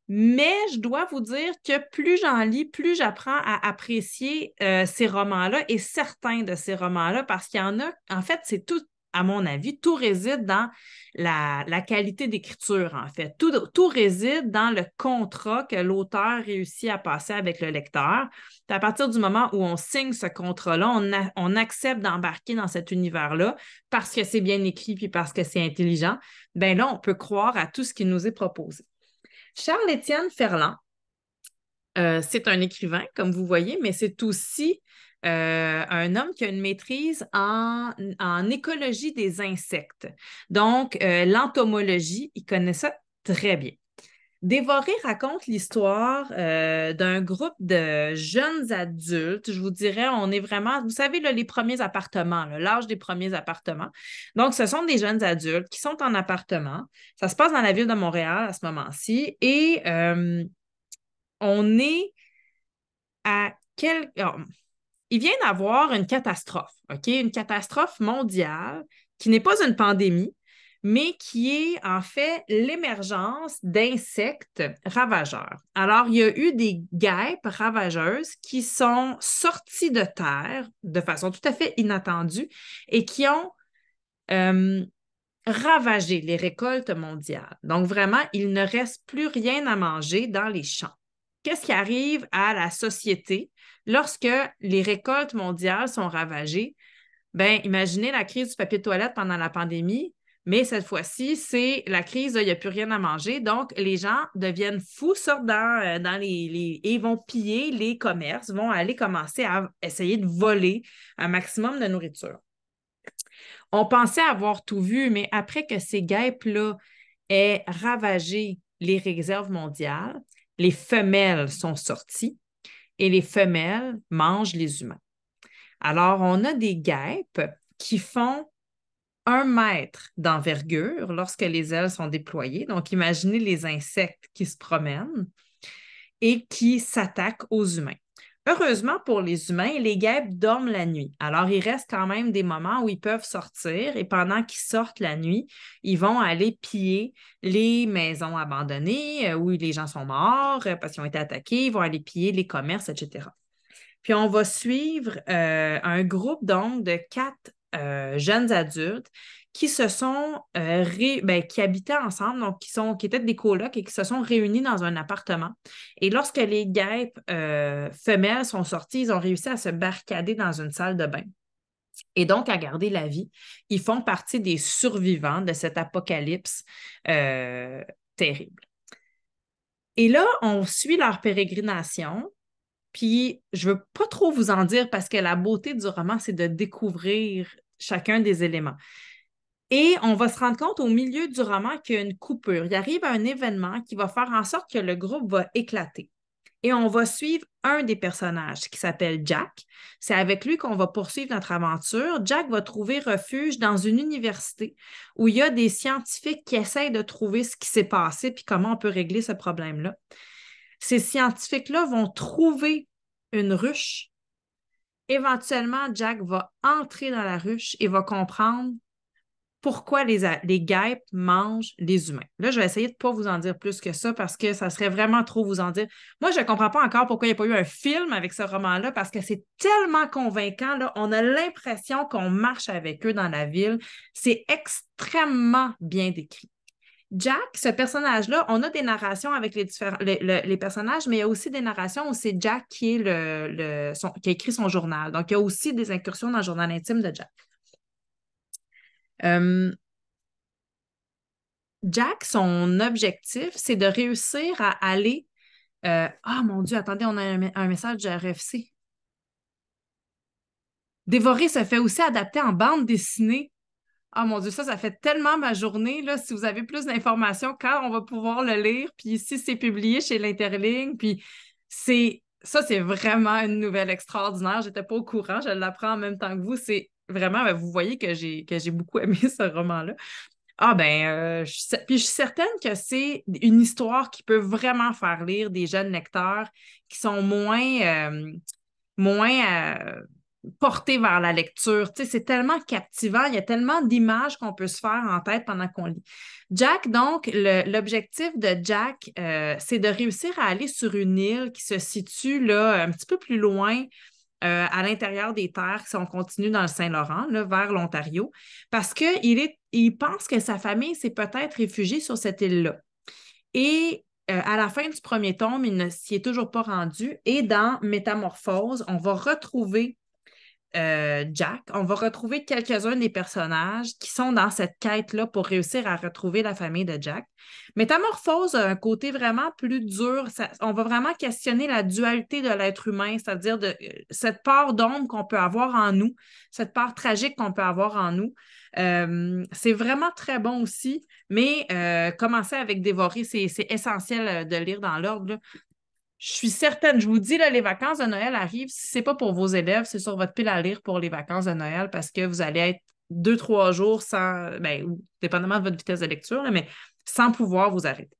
mais je dois vous dire que plus j'en lis, plus j'apprends à apprécier euh, ces romans-là et certains de ces romans-là, parce qu'il y en a, en fait, c'est tout, à mon avis, tout réside dans la, qualité d'écriture, en fait. Tout, réside dans le contrat que l'auteur réussit à passer avec le lecteur. à partir du moment où on signe ce contrat-là, on, accepte d'embarquer dans cet univers-là parce que c'est bien écrit puis parce que c'est intelligent. Bien là, on peut croire à tout ce qui nous est proposé. Charles-Étienne Ferland, euh, c'est un écrivain, comme vous voyez, mais c'est aussi euh, un homme qui a une maîtrise en, écologie des insectes. Donc, euh, l'entomologie, il connaît ça très bien. Dévoré raconte l'histoire euh, d'un groupe de jeunes adultes. Je vous dirais, on est vraiment, vous savez, les premiers appartements, l'âge des premiers appartements. Donc, ce sont des jeunes adultes qui sont en appartement. Ça se passe dans la ville de Montréal à ce moment-ci. Et on est à quel... Oh, il vient d'avoir une catastrophe, Une catastrophe mondiale qui n'est pas une pandémie, mais qui est en fait l'émergence d'insectes ravageurs. Alors, il y a eu des guêpes ravageuses qui sont sorties de terre de façon tout à fait inattendue et qui ont euh, ravagé les récoltes mondiales. Donc, vraiment, il ne reste plus rien à manger dans les champs qu'est-ce qui arrive à la société lorsque les récoltes mondiales sont ravagées? Ben, imaginez la crise du papier de toilette pendant la pandémie, mais cette fois-ci, c'est la crise, il n'y a plus rien à manger. Donc, les gens deviennent fous, sortent euh, dans, les, les, et vont piller les commerces, vont aller commencer à essayer de voler un maximum de nourriture. On pensait avoir tout vu, mais après que ces guêpes-là aient ravagé les réserves mondiales, les femelles sont sorties et les femelles mangent les humains. Alors, on a des guêpes qui font un mètre d'envergure lorsque les ailes sont déployées. Donc, imaginez les insectes qui se promènent et qui s'attaquent aux humains. Heureusement pour les humains, les guêpes dorment la nuit. Alors, il reste quand même des moments où ils peuvent sortir et pendant qu'ils sortent la nuit, ils vont aller piller les maisons abandonnées euh, où les gens sont morts euh, parce qu'ils ont été attaqués, ils vont aller piller les commerces, etc. Puis on va suivre euh, un groupe donc de quatre jeunes adultes qui se sont euh, ben, qui habitaient ensemble, donc qui, sont, qui étaient des colocs et qui se sont réunis dans un appartement. Et lorsque les guêpes euh, femelles sont sorties, ils ont réussi à se barricader dans une salle de bain et donc à garder la vie. Ils font partie des survivants de cet apocalypse euh, terrible. Et là, on suit leur pérégrination. Puis, je ne veux pas trop vous en dire parce que la beauté du roman, c'est de découvrir chacun des éléments. Et on va se rendre compte au milieu du roman qu'il y a une coupure. Il arrive un événement qui va faire en sorte que le groupe va éclater. Et on va suivre un des personnages qui s'appelle Jack. C'est avec lui qu'on va poursuivre notre aventure. Jack va trouver refuge dans une université où il y a des scientifiques qui essayent de trouver ce qui s'est passé puis comment on peut régler ce problème-là. Ces scientifiques-là vont trouver une ruche. Éventuellement, Jack va entrer dans la ruche et va comprendre pourquoi les, les mangent les humains. Là, je vais essayer de ne pas vous en dire plus que ça parce que ça serait vraiment trop vous en dire. Moi, je ne comprends pas encore pourquoi il n'y a pas eu un film avec ce roman-là parce que c'est tellement convaincant. Là. On a l'impression qu'on marche avec eux dans la ville. C'est extrêmement bien décrit. Jack, ce personnage-là, on a des narrations avec les, différents, les, personnages, mais il y a aussi des narrations où c'est Jack qui, qui a écrit son journal. Donc, il y a aussi des incursions dans le journal intime de Jack. Euh, Jack, son objectif, c'est de réussir à aller. Euh, ah mon Dieu, attendez, on a un, message de RFC. Dévorer se fait aussi adapter en bande dessinée. Ah mon Dieu, ça, ça fait tellement ma journée. Là, si vous avez plus d'informations, quand on va pouvoir le lire, puis si c'est publié chez l'Interligne, puis c'est ça, c'est vraiment une nouvelle extraordinaire. J'étais pas au courant, je l'apprends en même temps que vous. C'est vraiment, ben, vous voyez que j'ai, que j'ai beaucoup aimé ce roman-là. Ah ben, euh, je puis je suis certaine que c'est une histoire qui peut vraiment faire lire des jeunes lecteurs qui sont moins, euh, moins euh, portés vers la lecture. c'est tellement captivant, il y a tellement d'images qu'on peut se faire en tête pendant qu'on lit. Jack, donc, l'objectif de Jack, c'est de réussir à aller sur une île qui se situe là un petit peu plus loin euh, à l'intérieur des terres, si on continue dans le Saint-Laurent, vers l'Ontario, parce qu'il il pense que sa famille s'est peut-être réfugiée sur cette île-là. Et euh, à la fin du premier tome, il ne s'y est toujours pas rendu. Et dans Métamorphose, on va retrouver euh, Jack, on va retrouver quelques-uns des personnages qui sont dans cette quête-là pour réussir à retrouver la famille de Jack. Métamorphose a un côté vraiment plus dur. on va vraiment questionner la dualité de l'être humain, c'est-à-dire euh, cette part d'ombre qu'on peut avoir en nous, cette part tragique qu'on peut avoir en nous. Euh, c'est vraiment très bon aussi, mais commencer avec dévorer, c'est essentiel de lire dans l'ordre. Je suis certaine, je vous dis, là, les vacances de Noël arrivent. Si ce n'est pas pour vos élèves, c'est sur votre pile à lire pour les vacances de Noël parce que vous allez être deux, trois jours sans, ben, dépendamment de votre vitesse de lecture, mais sans pouvoir vous arrêter.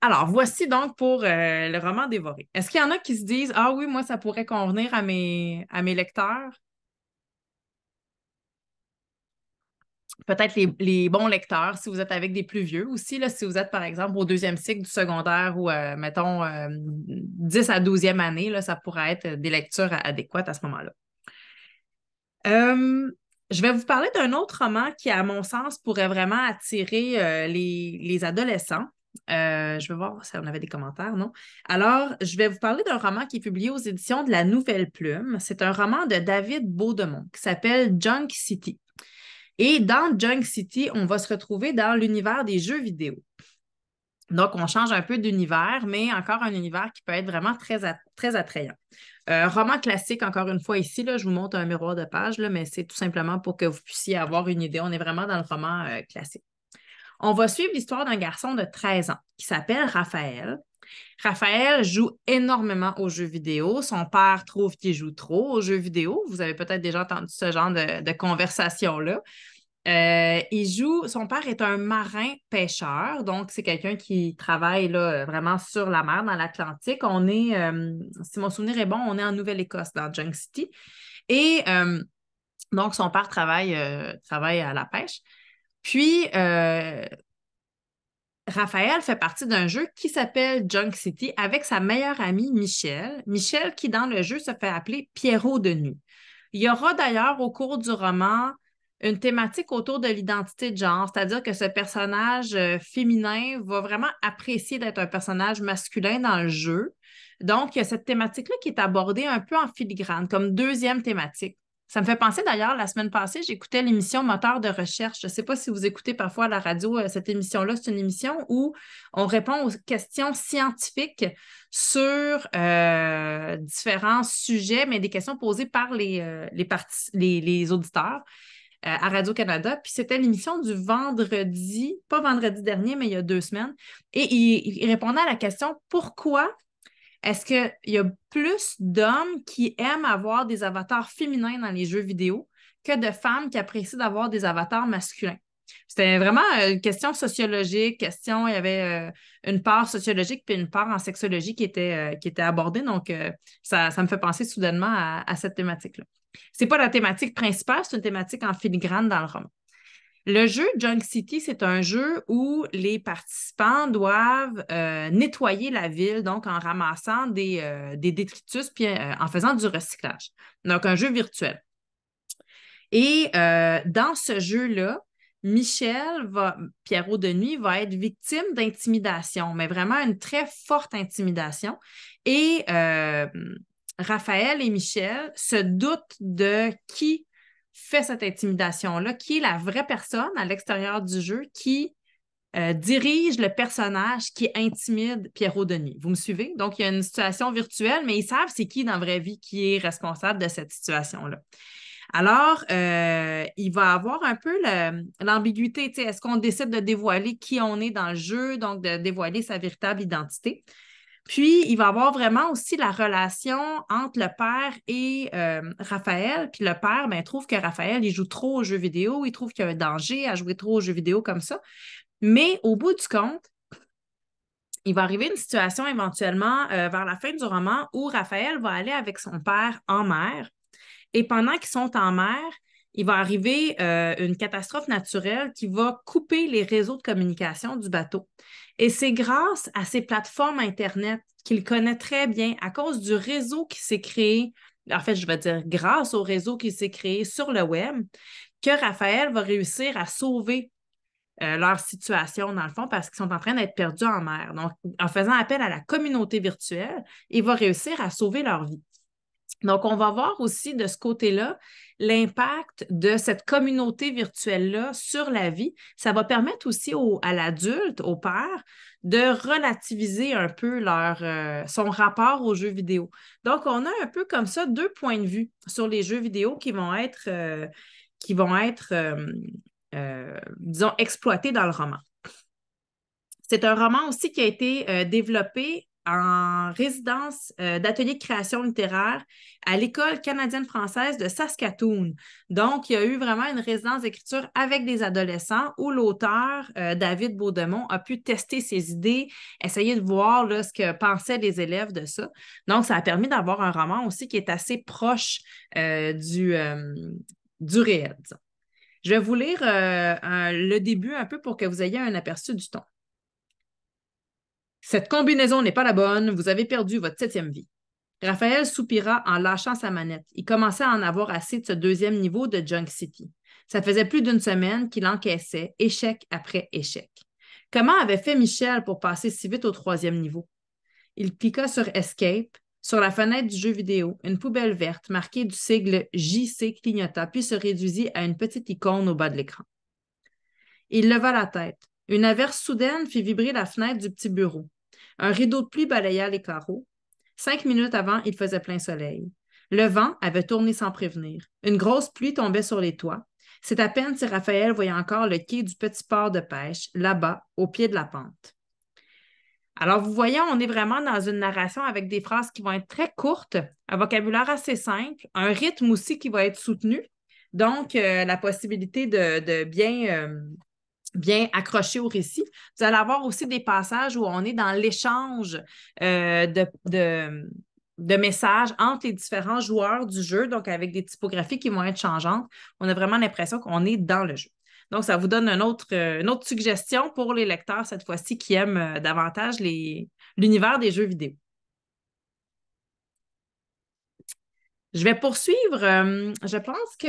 Alors, voici donc pour euh, le roman Dévoré. Est-ce qu'il y en a qui se disent Ah oui, moi, ça pourrait convenir à mes, à mes lecteurs? peut-être les, bons lecteurs, si vous êtes avec des plus vieux aussi, si vous êtes par exemple au deuxième cycle du secondaire ou, euh, mettons, 10 euh, à 12e année, là, ça pourrait être des lectures adéquates à ce moment-là. je vais vous parler d'un autre roman qui, à mon sens, pourrait vraiment attirer euh, les, les, adolescents. je vais voir si on avait des commentaires, non? Alors, je vais vous parler d'un roman qui est publié aux éditions de La Nouvelle Plume. C'est un roman de David Beaudemont qui s'appelle Junk City. Et dans Junk City, on va se retrouver dans l'univers des jeux vidéo. Donc, on change un peu d'univers, mais encore un univers qui peut être vraiment très, très attrayant. Un euh, roman classique, encore une fois, ici, là, je vous montre un miroir de page, là, mais c'est tout simplement pour que vous puissiez avoir une idée. On est vraiment dans le roman euh, classique. On va suivre l'histoire d'un garçon de 13 ans qui s'appelle Raphaël Raphaël joue énormément aux jeux vidéo. Son père trouve qu'il joue trop aux jeux vidéo. Vous avez peut-être déjà entendu ce genre de, conversation-là. Euh, il joue, son père est un marin pêcheur, donc c'est quelqu'un qui travaille là, vraiment sur la mer, dans l'Atlantique. On est, euh, si mon souvenir est bon, on est en Nouvelle-Écosse, dans Junk City. Et euh, donc, son père travaille, travaille à la pêche. Puis, Raphaël fait partie d'un jeu qui s'appelle Junk City avec sa meilleure amie Michelle. Michelle qui, dans le jeu, se fait appeler Pierrot de nuit. Il y aura d'ailleurs au cours du roman une thématique autour de l'identité de genre, c'est-à-dire que ce personnage euh, féminin va vraiment apprécier d'être un personnage masculin dans le jeu. Donc, il y a cette thématique-là qui est abordée un peu en filigrane, comme deuxième thématique. Ça me fait penser d'ailleurs, la semaine passée, j'écoutais l'émission Moteur de recherche. Je ne sais pas si vous écoutez parfois la radio euh, cette émission-là. C'est une émission où on répond aux questions scientifiques sur euh, différents sujets, mais des questions posées par les, euh, les, auditeurs à Radio-Canada. Puis c'était l'émission du vendredi, pas vendredi dernier, mais il y a deux semaines. Et il répondait à la question pourquoi est-ce qu'il y a plus d'hommes qui aiment avoir des avatars féminins dans les jeux vidéo que de femmes qui apprécient d'avoir des avatars masculins? C'était vraiment euh, une question sociologique, question, il y avait euh, une part sociologique puis une part en sexologie qui était, euh, qui était abordée. Donc, ça, me fait penser soudainement à, cette thématique-là. C'est pas la thématique principale, c'est une thématique en filigrane dans le roman. Le jeu Junk City, c'est un jeu où les participants doivent euh, nettoyer la ville, donc en ramassant des, euh, détritus puis euh, en faisant du recyclage. Donc, un jeu virtuel. Et dans ce jeu-là, Michel va, de nuit, va être victime d'intimidation, mais vraiment une très forte intimidation. Et Raphaël et Michel se doutent de qui fait cette intimidation-là, qui est la vraie personne à l'extérieur du jeu qui euh, dirige le personnage qui intimide Pierrot Denis. Vous me suivez? Donc, il y a une situation virtuelle, mais ils savent c'est qui dans la vraie vie qui est responsable de cette situation-là. Alors, euh, il va avoir un peu l'ambiguïté. Est-ce qu'on décide de dévoiler qui on est dans le jeu, donc de dévoiler sa véritable identité? Puis, il va avoir vraiment aussi la relation entre le père et euh, Raphaël. Puis le père ben, trouve que Raphaël, il joue trop aux jeux vidéo, il trouve qu'il y a un danger à jouer trop aux jeux vidéo comme ça. Mais au bout du compte, il va arriver une situation éventuellement euh, vers la fin du roman où Raphaël va aller avec son père en mer. Et pendant qu'ils sont en mer, il va arriver euh, une catastrophe naturelle qui va couper les réseaux de communication du bateau. Et c'est grâce à ces plateformes Internet qu'il connaît très bien à cause du réseau qui s'est créé. En fait, je vais dire grâce au réseau qui s'est créé sur le web, que Raphaël va réussir à sauver euh, leur situation, dans le fond, parce qu'ils sont en train d'être perdus en mer. Donc, en faisant appel à la communauté virtuelle, il va réussir à sauver leur vie. Donc, on va voir aussi de ce côté-là l'impact de cette communauté virtuelle-là sur la vie. Ça va permettre aussi à l'adulte, au père, de relativiser un peu leur, euh, son rapport aux jeux vidéo. Donc, on a un peu comme ça deux points de vue sur les jeux vidéo qui vont être, euh, qui vont être euh, disons, exploités dans le roman. C'est un roman aussi qui a été développé en résidence euh, d'atelier de création littéraire à l'École canadienne-française de Saskatoon. Donc, il y a eu vraiment une résidence d'écriture avec des adolescents où l'auteur, euh, David Baudemont, a pu tester ses idées, essayer de voir ce que pensaient les élèves de ça. Donc, ça a permis d'avoir un roman aussi qui est assez proche euh, du, du réel. Je vais vous lire le début un peu pour que vous ayez un aperçu du ton. Cette combinaison n'est pas la bonne, vous avez perdu votre septième vie. Raphaël soupira en lâchant sa manette. Il commençait à en avoir assez de ce deuxième niveau de Junk City. Ça faisait plus d'une semaine qu'il encaissait échec après échec. Comment avait fait Michel pour passer si vite au troisième niveau? Il cliqua sur Escape, sur la fenêtre du jeu vidéo, une poubelle verte marquée du sigle JC clignota, puis se réduisit à une petite icône au bas de l'écran. Il leva la tête. Une averse soudaine fit vibrer la fenêtre du petit bureau. Un rideau de pluie balaya les carreaux. Cinq minutes avant, il faisait plein soleil. Le vent avait tourné sans prévenir. Une grosse pluie tombait sur les toits. C'est à peine si Raphaël voyait encore le quai du petit port de pêche, là-bas, au pied de la pente. Alors, vous voyez, on est vraiment dans une narration avec des phrases qui vont être très courtes, un vocabulaire assez simple, un rythme aussi qui va être soutenu. Donc, euh, la possibilité de, bien, euh, bien accroché au récit. Vous allez avoir aussi des passages où on est dans l'échange euh, de, de, messages entre les différents joueurs du jeu, donc avec des typographies qui vont être changeantes. On a vraiment l'impression qu'on est dans le jeu. Donc, ça vous donne une autre, euh, une autre suggestion pour les lecteurs cette fois-ci qui aiment euh, davantage l'univers des jeux vidéo. Je vais poursuivre, euh, je pense que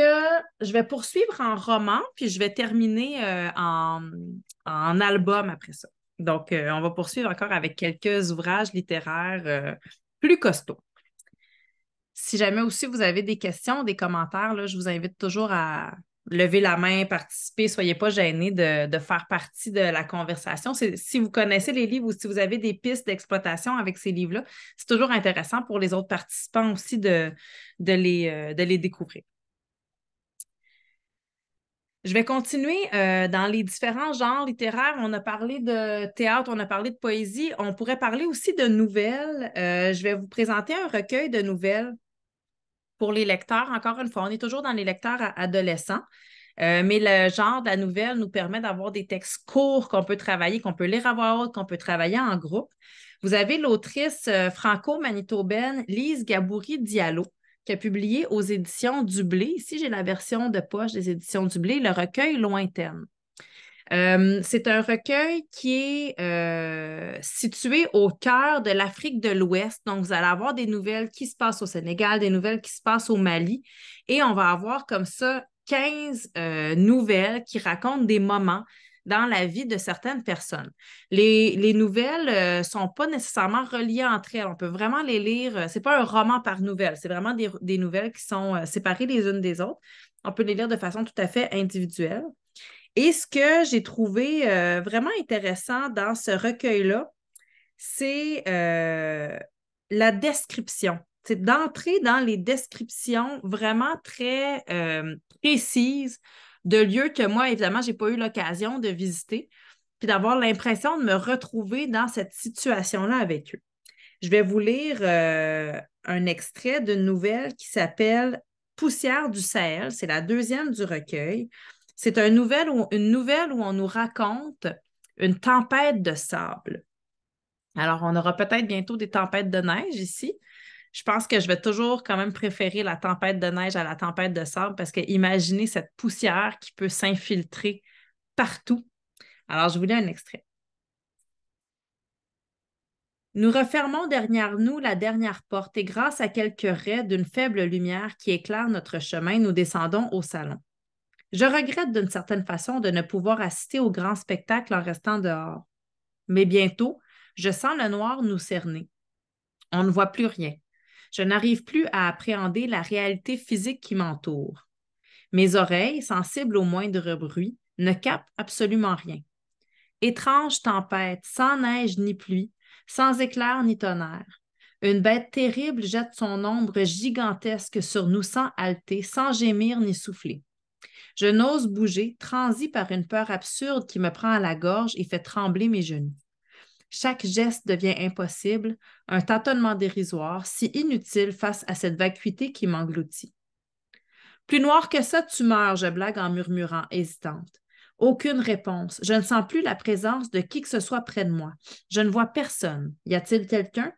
je vais poursuivre en roman, puis je vais terminer euh, en, album après ça. Donc, euh, on va poursuivre encore avec quelques ouvrages littéraires plus costauds. Si jamais aussi vous avez des questions, des commentaires, je vous invite toujours à, Levez la main, participez, soyez pas gênés de, faire partie de la conversation. Si vous connaissez les livres ou si vous avez des pistes d'exploitation avec ces livres-là, c'est toujours intéressant pour les autres participants aussi de, de, les, euh, de les découvrir. Je vais continuer euh, dans les différents genres littéraires. On a parlé de théâtre, on a parlé de poésie. On pourrait parler aussi de nouvelles. Euh, je vais vous présenter un recueil de nouvelles pour les lecteurs, encore une fois, on est toujours dans les lecteurs adolescents. Euh, mais le genre de la nouvelle nous permet d'avoir des textes courts qu'on peut travailler, qu'on peut lire à voix haute, qu'on peut travailler en groupe. Vous avez l'autrice euh, franco-manitobaine Lise gaboury diallo qui a publié aux éditions Dublé. Ici, j'ai la version de poche des éditions blé, le recueil lointaine. Euh, c'est un recueil qui est euh, situé au cœur de l'Afrique de l'Ouest. Donc, vous allez avoir des nouvelles qui se passent au Sénégal, des nouvelles qui se passent au Mali. Et on va avoir comme ça 15 euh, nouvelles qui racontent des moments dans la vie de certaines personnes. Les, nouvelles ne sont pas nécessairement reliées entre elles. On peut vraiment les lire. ce n'est pas un roman par nouvelle. C'est vraiment des, nouvelles qui sont séparées les unes des autres. On peut les lire de façon tout à fait individuelle. Et ce que j'ai trouvé euh, vraiment intéressant dans ce recueil-là, c'est euh, la description. C'est d'entrer dans les descriptions vraiment très euh, précises de lieux que moi, évidemment, je n'ai pas eu l'occasion de visiter, puis d'avoir l'impression de me retrouver dans cette situation-là avec eux. Je vais vous lire un extrait d'une nouvelle qui s'appelle Poussière du Sahel. C'est la deuxième du recueil. C'est une nouvelle où on nous raconte une tempête de sable. Alors, on aura peut-être bientôt des tempêtes de neige ici. Je pense que je vais toujours quand même préférer la tempête de neige à la tempête de sable parce que imaginez cette poussière qui peut s'infiltrer partout. Alors, je vous lis un extrait. Nous refermons derrière nous la dernière porte et grâce à quelques raies d'une faible lumière qui éclaire notre chemin, nous descendons au salon. Je regrette d'une certaine façon de ne pouvoir assister au grand spectacle en restant dehors. Mais bientôt, je sens le noir nous cerner. On ne voit plus rien. Je n'arrive plus à appréhender la réalité physique qui m'entoure. Mes oreilles, sensibles au moindre bruit, ne capent absolument rien. Étrange tempête, sans neige ni pluie, sans éclair ni tonnerre. Une bête terrible jette son ombre gigantesque sur nous sans halter, sans gémir ni souffler. Je n'ose bouger, transi par une peur absurde qui me prend à la gorge et fait trembler mes genoux. Chaque geste devient impossible, un tâtonnement dérisoire, si inutile face à cette vacuité qui m'engloutit. Plus noir que ça, tu meurs, je blague en murmurant, hésitante. Aucune réponse. Je ne sens plus la présence de qui que ce soit près de moi. Je ne vois personne. Y a-t-il quelqu'un?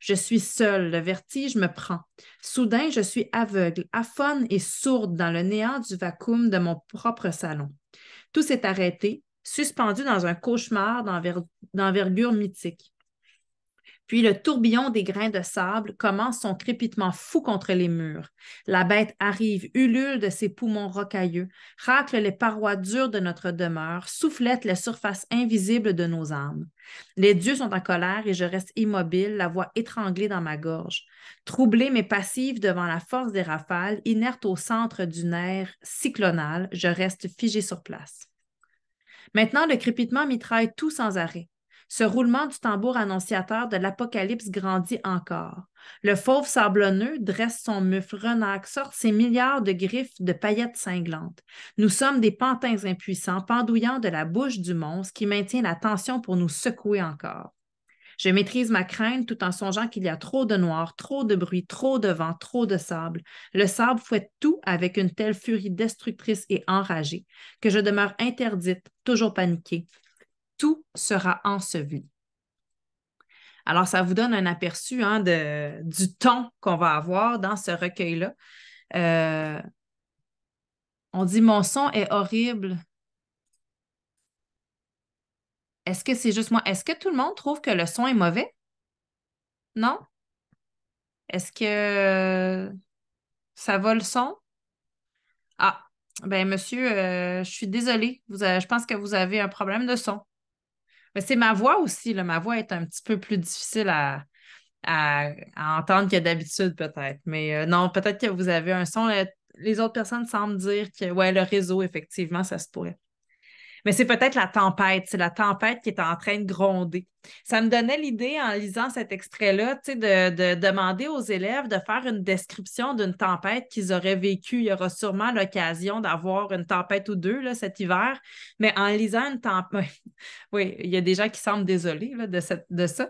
Je suis seule, le vertige me prend. Soudain, je suis aveugle, affone et sourde dans le néant du vacuum de mon propre salon. Tout s'est arrêté, suspendu dans un cauchemar d'envergure mythique. Puis le tourbillon des grains de sable commence son crépitement fou contre les murs. La bête arrive, ulule de ses poumons rocailleux, racle les parois dures de notre demeure, soufflette la surface invisible de nos âmes. Les dieux sont en colère et je reste immobile, la voix étranglée dans ma gorge. Troublée mais passive devant la force des rafales, inerte au centre du nerf cyclonal, je reste figé sur place. Maintenant, le crépitement mitraille tout sans arrêt. Ce roulement du tambour annonciateur de l'apocalypse grandit encore. Le fauve sablonneux dresse son mufle renard, sort ses milliards de griffes de paillettes cinglantes. Nous sommes des pantins impuissants, pendouillant de la bouche du monstre qui maintient la tension pour nous secouer encore. Je maîtrise ma crainte tout en songeant qu'il y a trop de noir, trop de bruit, trop de vent, trop de sable. Le sable fouette tout avec une telle furie destructrice et enragée que je demeure interdite, toujours paniquée, tout sera enseveli. Alors, ça vous donne un aperçu hein, de, du ton qu'on va avoir dans ce recueil-là. Euh, on dit Mon son est horrible. Est-ce que c'est juste moi? Est-ce que tout le monde trouve que le son est mauvais? Non? Est-ce que euh, ça va le son? Ah, ben monsieur, euh, je suis désolée. je pense que vous avez un problème de son. Mais c'est ma voix aussi. Là. Ma voix est un petit peu plus difficile à, à, entendre que d'habitude, peut-être. Mais euh, non, peut-être que vous avez un son. les autres personnes semblent dire que ouais, le réseau, effectivement, ça se pourrait. Mais c'est peut-être la tempête. C'est la tempête qui est en train de gronder. Ça me donnait l'idée, en lisant cet extrait-là, de, de demander aux élèves de faire une description d'une tempête qu'ils auraient vécue. Il y aura sûrement l'occasion d'avoir une tempête ou deux là, cet hiver, mais en lisant une tempête, oui, il y a des gens qui semblent désolés de, de ça,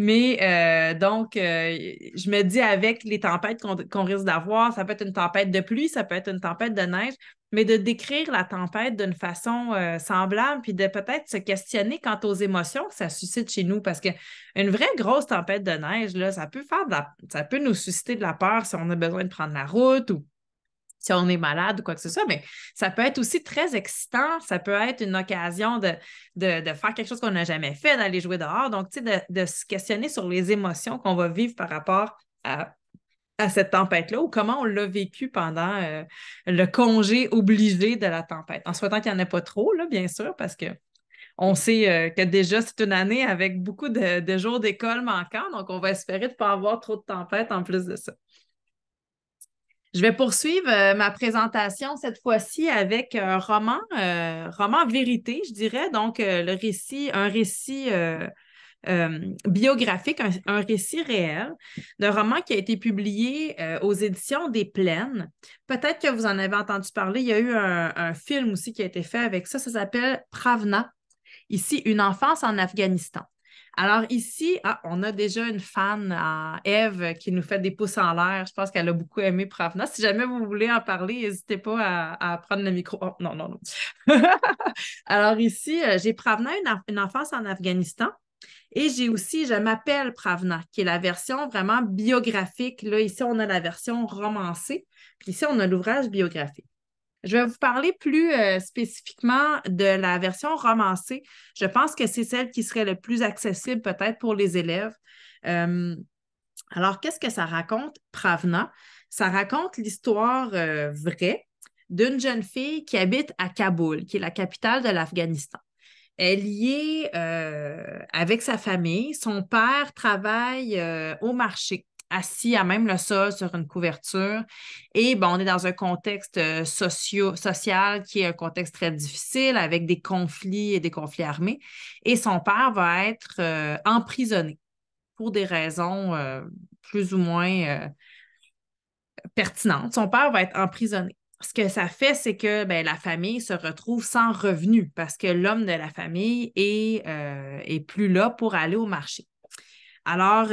mais euh, donc, euh, je me dis avec les tempêtes qu'on risque d'avoir, ça peut être une tempête de pluie, ça peut être une tempête de neige, mais de décrire la tempête d'une façon euh, semblable, puis de peut-être se questionner quant aux émotions que ça suscite chez nous parce qu'une vraie grosse tempête de neige, là, ça peut faire ça peut nous susciter de la peur si on a besoin de prendre la route ou si on est malade ou quoi que ce soit, mais ça peut être aussi très excitant, ça peut être une occasion de, faire quelque chose qu'on n'a jamais fait, d'aller jouer dehors. Donc, tu sais, de, se questionner sur les émotions qu'on va vivre par rapport à, cette tempête-là ou comment on l'a vécu pendant euh, le congé obligé de la tempête. En souhaitant qu'il n'y en ait pas trop, là, bien sûr, parce que on sait euh, que déjà, c'est une année avec beaucoup de, jours d'école manquants, donc on va espérer de ne pas avoir trop de tempêtes en plus de ça. Je vais poursuivre euh, ma présentation cette fois-ci avec un euh, roman, roman vérité, je dirais. Donc, le récit, un récit biographique, un, récit réel d'un roman qui a été publié aux éditions des Plaines. Peut-être que vous en avez entendu parler. Il y a eu un, un, film aussi qui a été fait avec ça. Ça s'appelle Pravna. Ici, une enfance en Afghanistan. Alors ici, ah, on a déjà une fan, à euh, Eve, qui nous fait des pouces en l'air. Je pense qu'elle a beaucoup aimé Pravna. Si jamais vous voulez en parler, n'hésitez pas à, prendre le micro. Oh, non, non, non. Alors ici, euh, j'ai Pravna, une, enfance en Afghanistan. Et j'ai aussi Je m'appelle Pravna, qui est la version vraiment biographique. Là, ici, on a la version romancée. Puis ici, on a l'ouvrage biographique. Je vais vous parler plus euh, spécifiquement de la version romancée. Je pense que c'est celle qui serait le plus accessible peut-être pour les élèves. Euh, alors, qu'est-ce que ça raconte, Pravna? Ça raconte l'histoire euh, vraie d'une jeune fille qui habite à Kaboul, qui est la capitale de l'Afghanistan. Elle y est avec sa famille. Son père travaille au marché assis à même le sol sur une couverture. Et on est dans un contexte euh, social qui est un contexte très difficile avec des conflits et des conflits armés. Et son père va être euh, emprisonné pour des raisons euh, plus ou moins pertinentes. Son père va être emprisonné. Ce que ça fait, c'est que ben, la famille se retrouve sans revenu parce que l'homme de la famille est, plus là pour aller au marché. Alors,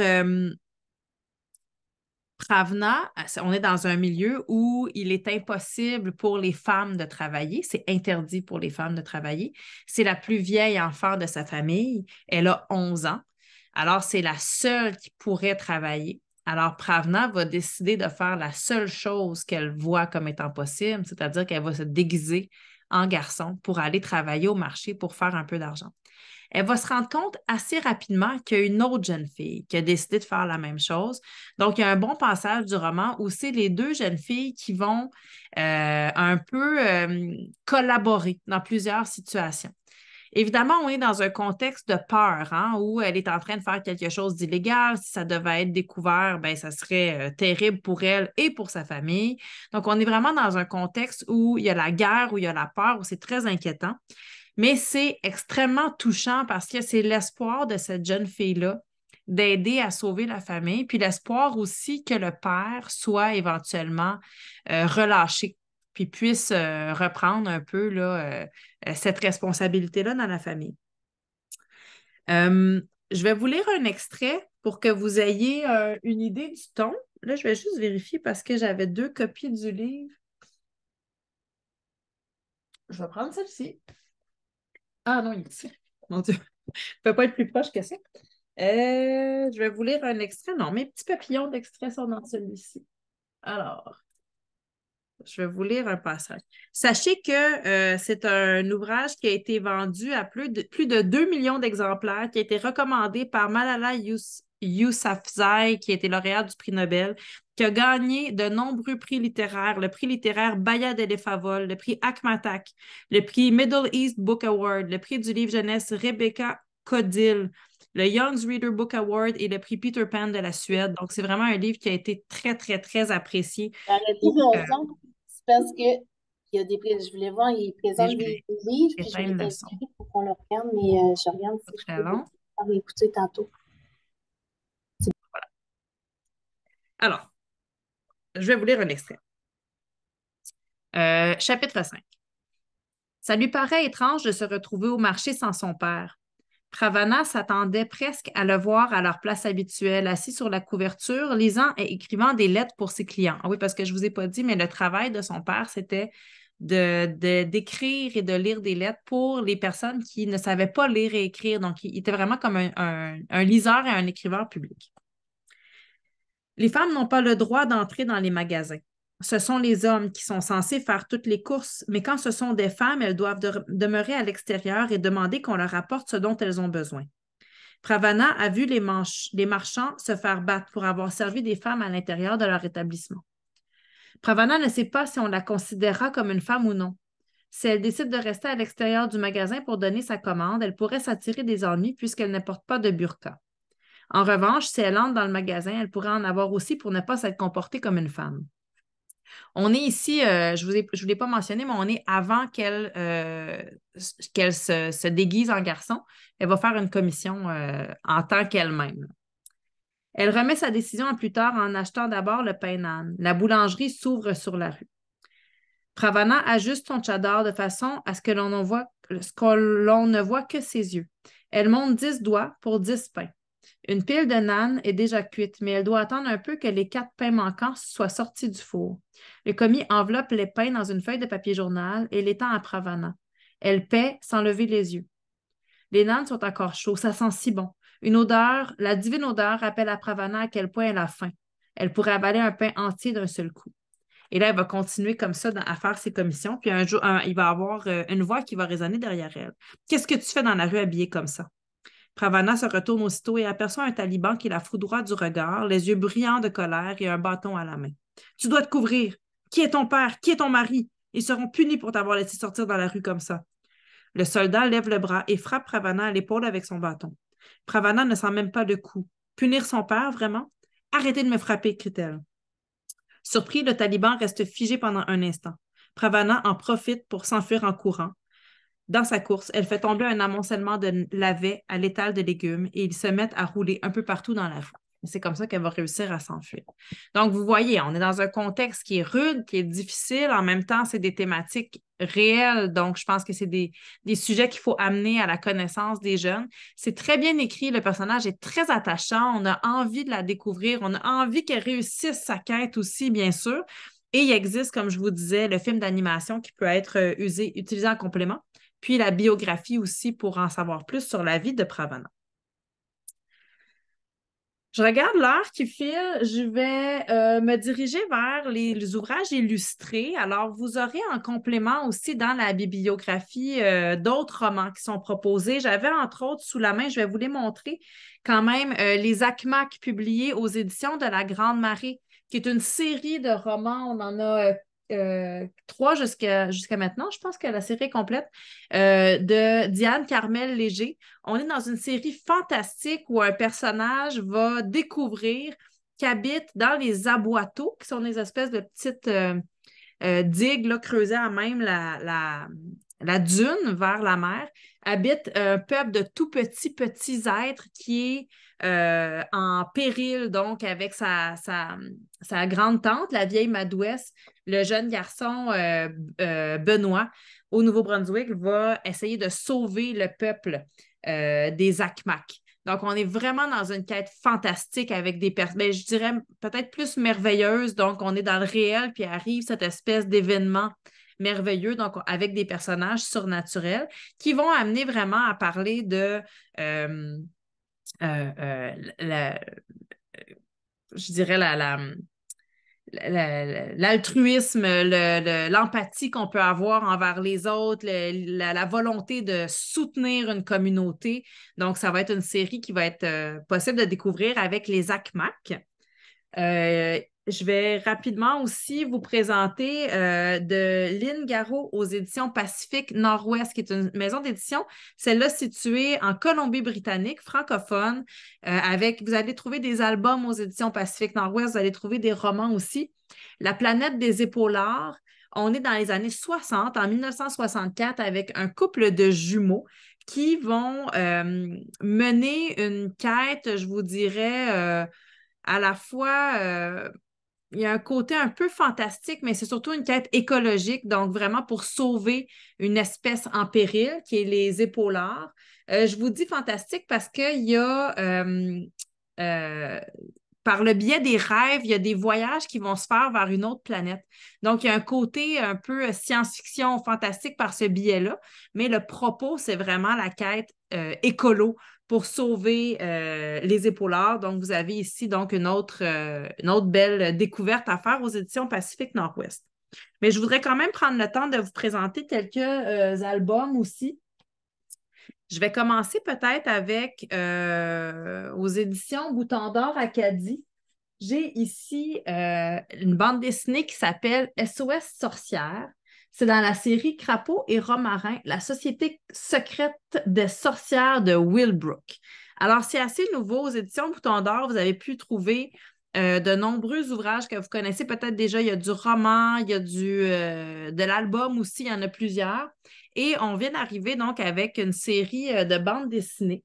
Pravna, on est dans un milieu où il est impossible pour les femmes de travailler, c'est interdit pour les femmes de travailler. C'est la plus vieille enfant de sa famille, elle a 11 ans. Alors, c'est la seule qui pourrait travailler. Alors, Pravna va décider de faire la seule chose qu'elle voit comme étant possible, c'est-à-dire qu'elle va se déguiser en garçon pour aller travailler au marché pour faire un peu d'argent elle va se rendre compte assez rapidement qu'il y a une autre jeune fille qui a décidé de faire la même chose. Donc, il y a un bon passage du roman où c'est les deux jeunes filles qui vont euh, un peu euh, collaborer dans plusieurs situations. Évidemment, on est dans un contexte de peur, hein, où elle est en train de faire quelque chose d'illégal. Si ça devait être découvert, ben, ça serait euh, terrible pour elle et pour sa famille. Donc, on est vraiment dans un contexte où il y a la guerre, où il y a la peur, où c'est très inquiétant. Mais c'est extrêmement touchant parce que c'est l'espoir de cette jeune fille-là d'aider à sauver la famille, puis l'espoir aussi que le père soit éventuellement euh, relâché, puis puisse euh, reprendre un peu euh, cette responsabilité-là dans la famille. je vais vous lire un extrait pour que vous ayez une idée du ton. Là, je vais juste vérifier parce que j'avais deux copies du livre. Je vais prendre celle-ci. Ah non, il Mon Dieu. ne peut pas être plus proche que ça. Euh, je vais vous lire un extrait. Non, mes petits papillons d'extrait sont dans celui-ci. Alors, je vais vous lire un passage. Sachez que euh, c'est un ouvrage qui a été vendu à plus de, plus de 2 millions d'exemplaires, qui a été recommandé par Malala Yous Yousafzai, qui a été lauréat du prix Nobel, qui a gagné de nombreux prix littéraires, le prix littéraire Bayad El Favol, le prix Akmatak, le prix Middle East Book Award, le prix du livre jeunesse Rebecca Codil, le Young's Reader Book Award et le prix Peter Pan de la Suède. Donc, c'est vraiment un livre qui a été très, très, très apprécié. C'est euh, parce que il y a des je voulais voir, il présente ben des, livres, puis je inscrire pour qu'on le regarde, mais euh, je regarde si je peux écouter tantôt. Alors, je vais vous lire un extrait. Euh, chapitre 5. Ça lui paraît étrange de se retrouver au marché sans son père. Pravana s'attendait presque à le voir à leur place habituelle, assis sur la couverture, lisant et écrivant des lettres pour ses clients. Ah oui, parce que je ne vous ai pas dit, mais le travail de son père, c'était de, d'écrire et de lire des lettres pour les personnes qui ne savaient pas lire et écrire. Donc, il était vraiment comme un, un, un liseur et un écrivain public. Les femmes n'ont pas le droit d'entrer dans les magasins. Ce sont les hommes qui sont censés faire toutes les courses, mais quand ce sont des femmes, elles doivent demeurer à l'extérieur et demander qu'on leur apporte ce dont elles ont besoin. Pravana a vu les, marchands se faire battre pour avoir servi des femmes à l'intérieur de leur établissement. Pravana ne sait pas si on la considérera comme une femme ou non. Si elle décide de rester à l'extérieur du magasin pour donner sa commande, elle pourrait s'attirer des ennuis puisqu'elle ne pas de burqa. En revanche, si elle entre dans le magasin, elle pourrait en avoir aussi pour ne pas s'être comportée comme une femme. On est ici, euh, je ne vous, l'ai pas mentionné, mais on est avant qu'elle euh, se, déguise en garçon. Elle va faire une commission euh, en tant qu'elle-même. Elle remet sa décision à plus tard en achetant d'abord le pain d'âne. La boulangerie s'ouvre sur la rue. Pravana ajuste son chador de façon à ce que l'on ne voit que ses yeux. Elle monte dix doigts pour dix pains. Une pile de nanes est déjà cuite, mais elle doit attendre un peu que les quatre pains manquants soient sortis du four. Le commis enveloppe les pains dans une feuille de papier journal et l'étend à Pravana. Elle paie sans lever les yeux. Les nanes sont encore chauds, ça sent si bon. Une odeur, la divine odeur rappelle à Pravana à quel point elle a faim. Elle pourrait avaler un pain entier d'un seul coup. Et là, elle va continuer comme ça à faire ses commissions, puis un jour, il va avoir euh, une voix qui va résonner derrière elle. Qu'est-ce que tu fais dans la rue habillée comme ça? Pravana se retourne aussitôt et aperçoit un taliban qui la foudroie du regard, les yeux brillants de colère et un bâton à la main. Tu dois te couvrir. Qui est ton père? Qui est ton mari? Ils seront punis pour t'avoir laissé sortir dans la rue comme ça. Le soldat lève le bras et frappe Pravana à l'épaule avec son bâton. Pravana ne sent même pas le coup. Punir son père, vraiment? Arrêtez de me frapper, crie-t-elle. Surpris, le taliban reste figé pendant un instant. Pravana en profite pour s'enfuir en courant, dans sa course, elle fait tomber un amoncellement de lavets à l'étal de légumes et ils se mettent à rouler un peu partout dans la rue. C'est comme ça qu'elle va réussir à s'enfuir. Donc, vous voyez, on est dans un contexte qui est rude, qui est difficile. En même temps, c'est des thématiques réelles. Donc, je pense que c'est des, sujets qu'il faut amener à la connaissance des jeunes. C'est très bien écrit. Le personnage est très attachant. On a envie de la découvrir. On a envie qu'elle réussisse sa quête aussi, bien sûr. Et il existe, comme je vous disais, le film d'animation qui peut être euh, usé, utilisé en complément puis la biographie aussi pour en savoir plus sur la vie de provenant. Je regarde l'heure qui file. Je vais euh, me diriger vers les, ouvrages illustrés. Alors, vous aurez en complément aussi dans la bibliographie euh, d'autres romans qui sont proposés. J'avais entre autres sous la main, je vais vous les montrer quand même, euh, les ACMAC publiés aux éditions de la Grande Marée, qui est une série de romans. On en a euh, trois jusqu'à maintenant, je pense que la série est complète, euh, de Diane Carmel Léger. On est dans une série fantastique où un personnage va découvrir qu'habite dans les aboiteaux, qui sont des espèces de petites euh, digues là, creusées à même la, dune vers la mer, habite un peuple de tout petits, petits êtres qui est en péril, donc avec sa, sa grande tante, la vieille Madouesse, le jeune garçon euh, euh, Benoît au Nouveau-Brunswick va essayer de sauver le peuple euh, des Akmac Donc, on est vraiment dans une quête fantastique avec des personnes, ben, je dirais peut-être plus merveilleuses. Donc, on est dans le réel, puis arrive cette espèce d'événement merveilleux, donc avec des personnages surnaturels qui vont amener vraiment à parler de la, je dirais la l'altruisme, l'empathie qu'on peut avoir envers les autres, la, volonté de soutenir une communauté. Donc, ça va être une série qui va être euh, possible de découvrir avec les ACMAC. Je vais rapidement aussi vous présenter euh, de Lynn Garrow aux éditions Pacifique Nord-Ouest, qui est une maison d'édition, celle-là située en Colombie-Britannique, francophone, euh, avec, vous allez trouver des albums aux éditions Pacifique Nord-Ouest, vous allez trouver des romans aussi. La planète des épaulards, on est dans les années 60, en 1964, avec un couple de jumeaux qui vont euh, mener une quête, je vous dirais, à la fois il y a un côté un peu fantastique, mais c'est surtout une quête écologique, donc vraiment pour sauver une espèce en péril, qui est les épaulards. Euh, je vous dis fantastique parce qu'il y a, euh, euh, par le biais des rêves, il y a des voyages qui vont se faire vers une autre planète. Donc, il y a un côté un peu science-fiction fantastique par ce biais-là, mais le propos, c'est vraiment la quête écolo pour sauver euh, les épaulards. Donc, vous avez ici donc une autre, euh, une autre belle découverte à faire aux éditions Pacifique Nord-Ouest. Mais je voudrais quand même prendre le temps de vous présenter quelques euh, albums aussi. Je vais commencer peut-être avec aux éditions Bouton d'Or Acadie. J'ai ici une bande dessinée qui s'appelle SOS Sorcière. C'est dans la série Crapaud et Romarin, la société secrète des sorcières de Wilbrook ». Alors, c'est assez nouveau aux éditions Bouton d'Or. Vous avez pu trouver euh, de nombreux ouvrages que vous connaissez peut-être déjà. Il y a du roman, il y a du, euh, de l'album aussi, il y en a plusieurs. Et on vient d'arriver donc avec une série euh, de bandes dessinées.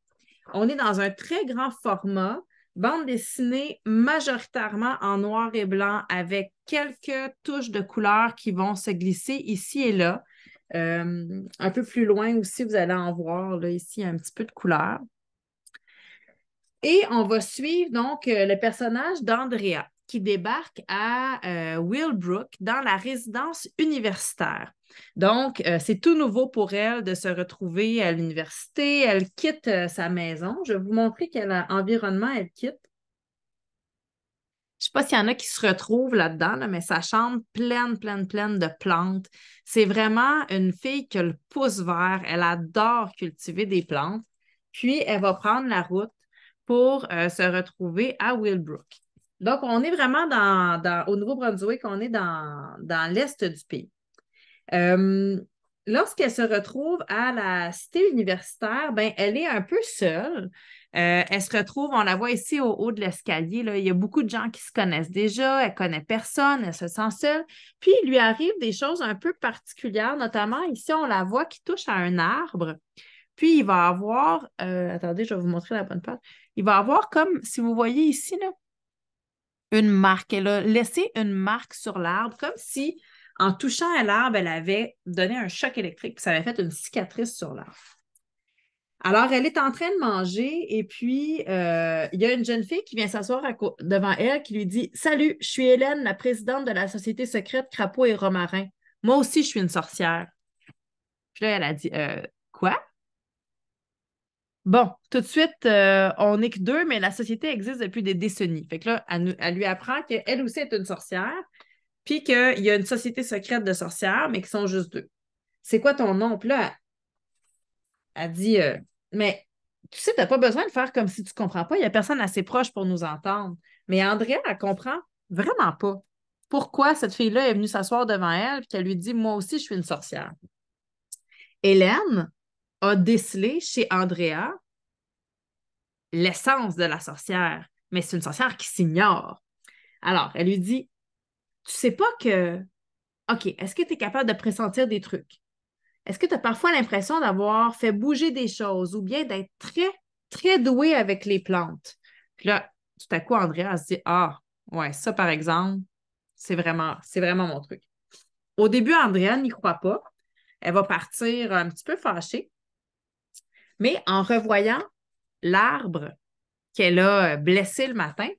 On est dans un très grand format bande dessinée majoritairement en noir et blanc avec quelques touches de couleurs qui vont se glisser ici et là. Euh, un peu plus loin aussi, vous allez en voir ici un petit peu de couleur. Et on va suivre donc euh, le personnage d'Andrea qui débarque à euh, Willbrook dans la résidence universitaire. Donc, euh, c'est tout nouveau pour elle de se retrouver à l'université. Elle quitte euh, sa maison. Je vais vous montrer quel environnement elle quitte. Je ne sais pas s'il y en a qui se retrouvent là-dedans, mais sa chambre pleine, pleine, pleine de plantes. C'est vraiment une fille qui a le pouce vert. Elle adore cultiver des plantes. Puis, elle va prendre la route pour euh, se retrouver à Willbrook. Donc, on est vraiment dans, au Nouveau-Brunswick, on est dans l'est du pays. Euh, lorsqu'elle se retrouve à la cité universitaire, ben, elle est un peu seule. Euh, elle se retrouve, on la voit ici au haut de l'escalier, il y a beaucoup de gens qui se connaissent déjà, elle connaît personne, elle se sent seule. Puis il lui arrive des choses un peu particulières, notamment ici, on la voit qui touche à un arbre. Puis il va avoir, euh, attendez, je vais vous montrer la bonne page. Il va avoir comme, si vous voyez ici, une marque. Elle a laissé une marque sur l'arbre, comme si en touchant à l'arbre, elle avait donné un choc électrique, ça avait fait une cicatrice sur l'arbre. Alors, elle est en train de manger et puis euh, il y a une jeune fille qui vient s'asseoir devant elle qui lui dit Salut, je suis Hélène, la présidente de la société secrète Crapaud et Romarin. Moi aussi, je suis une sorcière. Puis là, elle a dit euh, Quoi Bon, tout de suite, euh, on n'est que deux, mais la société existe depuis des décennies. Fait que là, elle, elle lui apprend qu'elle aussi est une sorcière puis qu'il y a une société secrète de sorcières, mais qui sont juste deux. C'est quoi ton nom? Puis là, elle, dit euh, Mais tu sais, tu n'as pas besoin de faire comme si tu ne comprends pas. Il n'y a personne assez proche pour nous entendre. Mais Andrea, elle comprend vraiment pas pourquoi cette fille-là est venue s'asseoir devant elle et qu'elle lui dit Moi aussi, je suis une sorcière. Hélène a décelé chez Andrea l'essence de la sorcière, mais c'est une sorcière qui s'ignore. Alors, elle lui dit tu sais pas que, OK, est-ce que tu es capable de pressentir des trucs? Est-ce que tu as parfois l'impression d'avoir fait bouger des choses ou bien d'être très, très doué avec les plantes? Puis là, tout à coup, Andrea se dit, ah, ouais, ça, par exemple, c'est vraiment, c'est vraiment mon truc. Au début, Andrea n'y croit pas. Elle va partir un petit peu fâchée. Mais en revoyant l'arbre qu'elle a blessé le matin,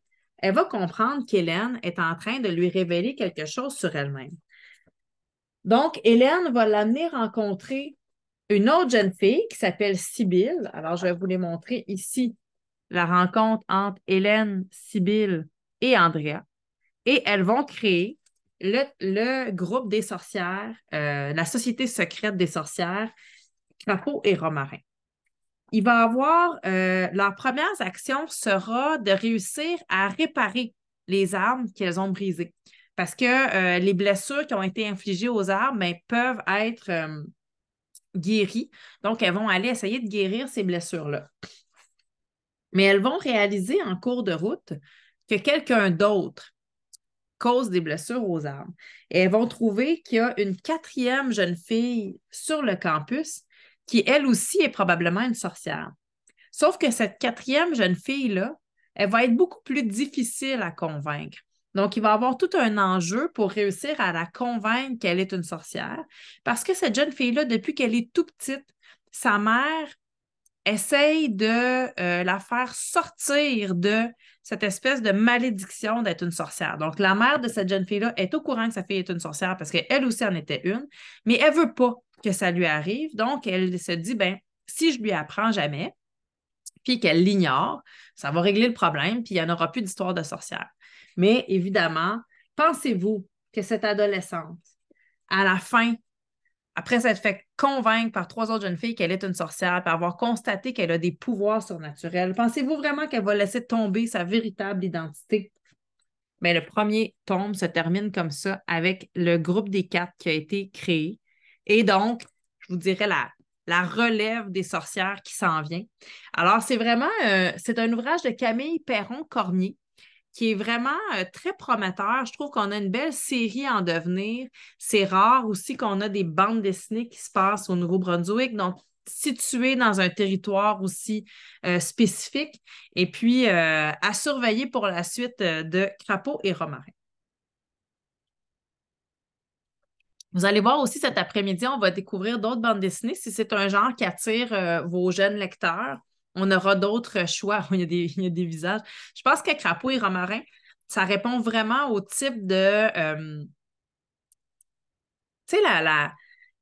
elle va comprendre qu'Hélène est en train de lui révéler quelque chose sur elle-même. Donc, Hélène va l'amener rencontrer une autre jeune fille qui s'appelle Sybille. Alors, je vais vous les montrer ici, la rencontre entre Hélène, Sybille et Andrea. Et elles vont créer le, groupe des sorcières, euh, la société secrète des sorcières, Capot et Romarin il va avoir, euh, leurs premières actions sera de réussir à réparer les armes qu'elles ont brisées. Parce que euh, les blessures qui ont été infligées aux armes ben, peuvent être euh, guéries. Donc, elles vont aller essayer de guérir ces blessures-là. Mais elles vont réaliser en cours de route que quelqu'un d'autre cause des blessures aux armes. Et elles vont trouver qu'il y a une quatrième jeune fille sur le campus qui elle aussi est probablement une sorcière. Sauf que cette quatrième jeune fille-là, elle va être beaucoup plus difficile à convaincre. Donc, il va avoir tout un enjeu pour réussir à la convaincre qu'elle est une sorcière. Parce que cette jeune fille-là, depuis qu'elle est tout petite, sa mère essaye de euh, la faire sortir de cette espèce de malédiction d'être une sorcière. Donc, la mère de cette jeune fille-là est au courant que sa fille est une sorcière parce qu'elle aussi en était une, mais elle veut pas que ça lui arrive. Donc, elle se dit, ben, si je lui apprends jamais, puis qu'elle l'ignore, ça va régler le problème, puis il n'y en aura plus d'histoire de sorcière. Mais évidemment, pensez-vous que cette adolescente, à la fin, après s'être fait convaincre par trois autres jeunes filles qu'elle est une sorcière, après avoir constaté qu'elle a des pouvoirs surnaturels, pensez-vous vraiment qu'elle va laisser tomber sa véritable identité? Mais ben, le premier tombe se termine comme ça avec le groupe des quatre qui a été créé et donc, je vous dirais la, relève des sorcières qui s'en vient. Alors, c'est vraiment, euh, c'est un ouvrage de Camille Perron-Cormier qui est vraiment euh, très prometteur. Je trouve qu'on a une belle série en devenir. C'est rare aussi qu'on a des bandes dessinées qui se passent au Nouveau-Brunswick. Donc, situé dans un territoire aussi euh, spécifique et puis à surveiller pour la suite de Crapaud et Romarin. Vous allez voir aussi cet après-midi, on va découvrir d'autres bandes dessinées si c'est un genre qui attire euh, vos jeunes lecteurs. On aura d'autres choix. Il y, a des, visages. Je pense que Crapaud et Romarin, ça répond vraiment au type de. Euh, tu sais, la,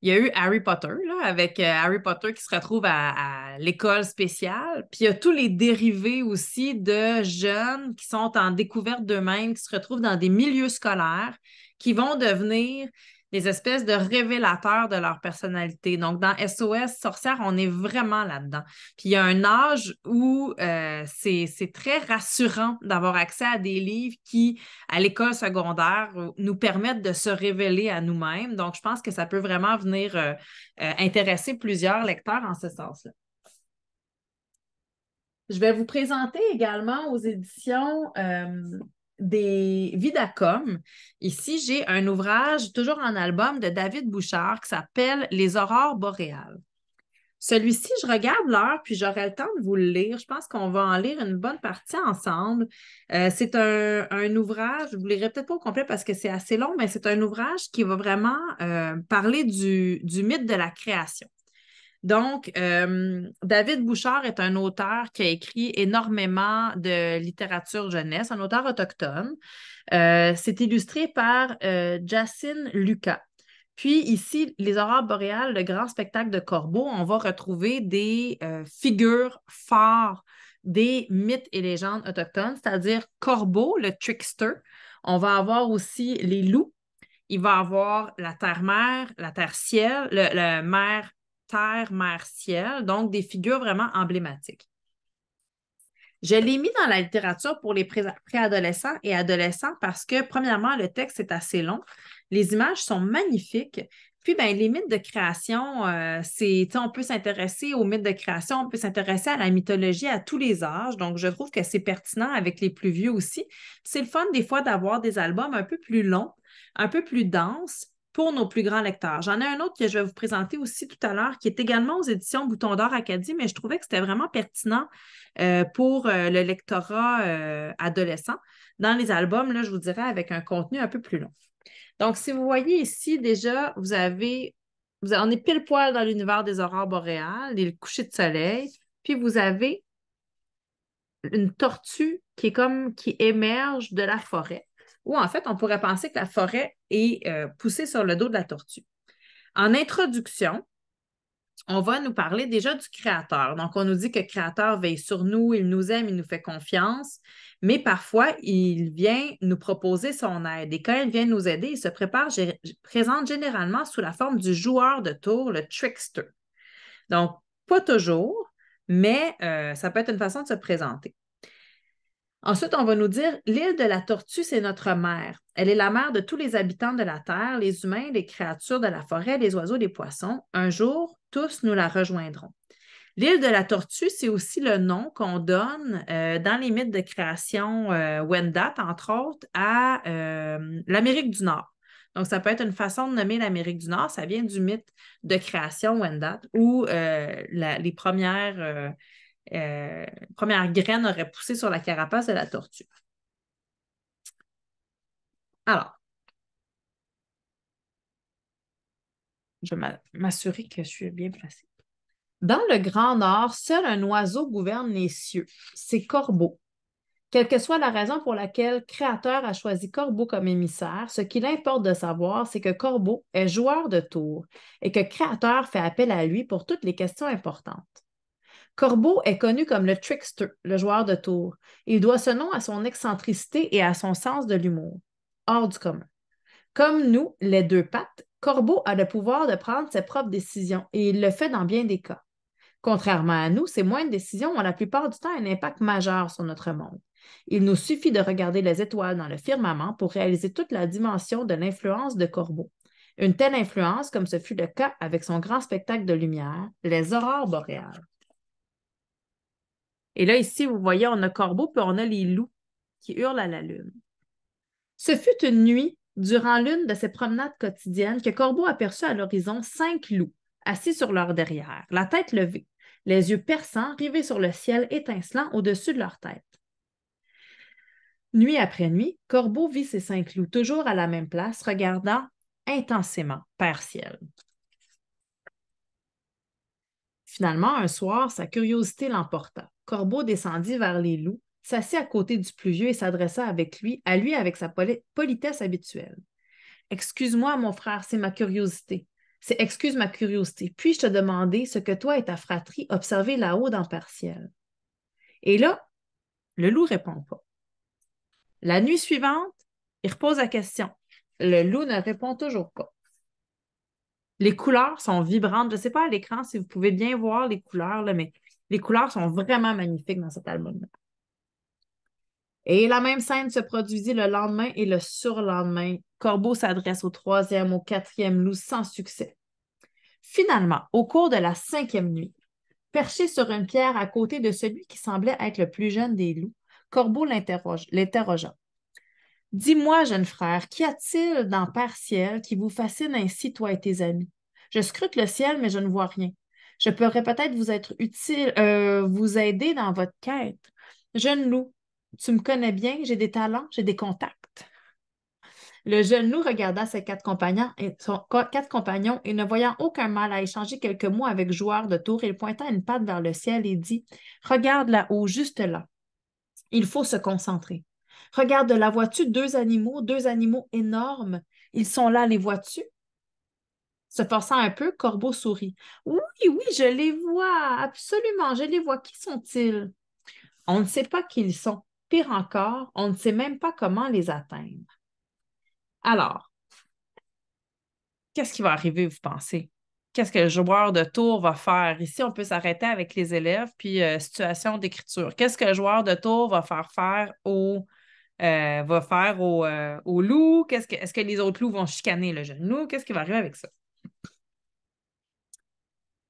il y a eu Harry Potter, avec euh, Harry Potter qui se retrouve à l'école spéciale. Puis il y a tous les dérivés aussi de jeunes qui sont en découverte d'eux-mêmes, qui se retrouvent dans des milieux scolaires, qui vont devenir des espèces de révélateurs de leur personnalité. Donc, dans SOS Sorcière, on est vraiment là-dedans. Puis il y a un âge où euh, c'est très rassurant d'avoir accès à des livres qui, à l'école secondaire, nous permettent de se révéler à nous-mêmes. Donc, je pense que ça peut vraiment venir euh, euh, intéresser plusieurs lecteurs en ce sens-là. Je vais vous présenter également aux éditions des Vidacom. Ici, j'ai un ouvrage, toujours en album, de David Bouchard qui s'appelle Les aurores boréales. Celui-ci, je regarde l'heure, puis j'aurai le temps de vous le lire. Je pense qu'on va en lire une bonne partie ensemble. Euh, c'est un, ouvrage, je vous lirai peut-être pas au complet parce que c'est assez long, mais c'est un ouvrage qui va vraiment euh, parler du mythe de la création. Donc, euh, David Bouchard est un auteur qui a écrit énormément de littérature jeunesse, un auteur autochtone. Euh, c'est illustré par euh, Lucas. Puis ici, les aurores boréales, le grand spectacle de Corbeau, on va retrouver des euh, figures phares des mythes et légendes autochtones, c'est-à-dire Corbeau, le trickster. On va avoir aussi les loups. Il va avoir la terre-mère, la terre-ciel, le, le, mer terre, mer, ciel, donc des figures vraiment emblématiques. Je l'ai mis dans la littérature pour les préadolescents et adolescents parce que, premièrement, le texte est assez long. Les images sont magnifiques. Puis, ben, les mythes de création, euh, c'est, on peut s'intéresser aux mythes de création, on peut s'intéresser à la mythologie à tous les âges. Donc, je trouve que c'est pertinent avec les plus vieux aussi. C'est le fun des fois d'avoir des albums un peu plus longs, un peu plus denses, pour nos plus grands lecteurs. J'en ai un autre que je vais vous présenter aussi tout à l'heure, qui est également aux éditions Bouton d'Or Acadie, mais je trouvais que c'était vraiment pertinent euh, pour euh, le lectorat euh, adolescent. Dans les albums, là, je vous dirais avec un contenu un peu plus long. Donc, si vous voyez ici, déjà, vous avez, vous, on est pile poil dans l'univers des aurores boréales et le coucher de soleil, puis vous avez une tortue qui est comme qui émerge de la forêt ou en fait, on pourrait penser que la forêt est euh, poussée sur le dos de la tortue. En introduction, on va nous parler déjà du Créateur. Donc, on nous dit que le Créateur veille sur nous, il nous aime, il nous fait confiance, mais parfois, il vient nous proposer son aide. Et quand il vient nous aider, il se prépare, présente généralement sous la forme du joueur de tour, le trickster. Donc, pas toujours, mais euh, ça peut être une façon de se présenter. Ensuite, on va nous dire l'île de la tortue, c'est notre mère. Elle est la mère de tous les habitants de la Terre, les humains, les créatures de la forêt, les oiseaux, les poissons. Un jour, tous nous la rejoindrons. L'île de la tortue, c'est aussi le nom qu'on donne euh, dans les mythes de création euh, Wendat, entre autres, à euh, l'Amérique du Nord. Donc, ça peut être une façon de nommer l'Amérique du Nord. Ça vient du mythe de création Wendat, où les premières euh, première graine aurait poussé sur la carapace de la tortue. Alors, je vais m'assurer que je suis bien placée. Dans le Grand Nord, seul un oiseau gouverne les cieux, c'est Corbeau. Quelle que soit la raison pour laquelle Créateur a choisi Corbeau comme émissaire, ce qu'il importe de savoir, c'est que Corbeau est joueur de tour et que Créateur fait appel à lui pour toutes les questions importantes. Corbeau est connu comme le trickster, le joueur de tour. Il doit ce nom à son excentricité et à son sens de l'humour, hors du commun. Comme nous, les deux pattes, Corbeau a le pouvoir de prendre ses propres décisions et il le fait dans bien des cas. Contrairement à nous, ces moindres décisions ont la plupart du temps un impact majeur sur notre monde. Il nous suffit de regarder les étoiles dans le firmament pour réaliser toute la dimension de l'influence de Corbeau. Une telle influence, comme ce fut le cas avec son grand spectacle de lumière, les aurores boréales. Et là, ici, vous voyez, on a Corbeau, puis on a les loups qui hurlent à la lune. Ce fut une nuit, durant l'une de ses promenades quotidiennes, que Corbeau aperçut à l'horizon cinq loups, assis sur leur derrière, la tête levée, les yeux perçants, rivés sur le ciel étincelant au-dessus de leur tête. Nuit après nuit, Corbeau vit ces cinq loups toujours à la même place, regardant intensément Père Ciel. Finalement, un soir, sa curiosité l'emporta. Corbeau descendit vers les loups, s'assit à côté du plus vieux et s'adressa avec lui, à lui avec sa politesse habituelle. Excuse-moi, mon frère, c'est ma curiosité. C'est excuse ma curiosité. Puis-je te demander ce que toi et ta fratrie observez là-haut dans partiel? Et là, le loup répond pas. La nuit suivante, il repose la question. Le loup ne répond toujours pas. Les couleurs sont vibrantes. Je ne sais pas à l'écran si vous pouvez bien voir les couleurs, mais les couleurs sont vraiment magnifiques dans cet album Et la même scène se produisit le lendemain et le surlendemain. Corbeau s'adresse au troisième, au quatrième loup sans succès. Finalement, au cours de la cinquième nuit, perché sur une pierre à côté de celui qui semblait être le plus jeune des loups, Corbeau l'interrogea. Dis-moi, jeune frère, qu'y a-t-il dans Père Ciel qui vous fascine ainsi, toi et tes amis? Je scrute le ciel, mais je ne vois rien. Je pourrais peut-être vous être utile, euh, vous aider dans votre quête. Jeune loup, tu me connais bien, j'ai des talents, j'ai des contacts. Le jeune loup regarda ses quatre compagnons, et, son, quatre compagnons et ne voyant aucun mal à échanger quelques mots avec joueur de tour, il pointa une patte vers le ciel et dit Regarde là-haut, juste là. Il faut se concentrer. Regarde, la vois-tu deux animaux, deux animaux énormes Ils sont là, les voitures. » se forçant un peu, Corbeau sourit. Oui, oui, je les vois, absolument, je les vois. Qui sont-ils? On ne sait pas qui ils sont. Pire encore, on ne sait même pas comment les atteindre. Alors, qu'est-ce qui va arriver, vous pensez? Qu'est-ce que le joueur de tour va faire? Ici, on peut s'arrêter avec les élèves, puis euh, situation d'écriture. Qu'est-ce que le joueur de tour va faire faire au, euh, va faire au, euh, au loup? Est-ce que, que les autres loups vont chicaner le jeune loup? Qu'est-ce qui va arriver avec ça?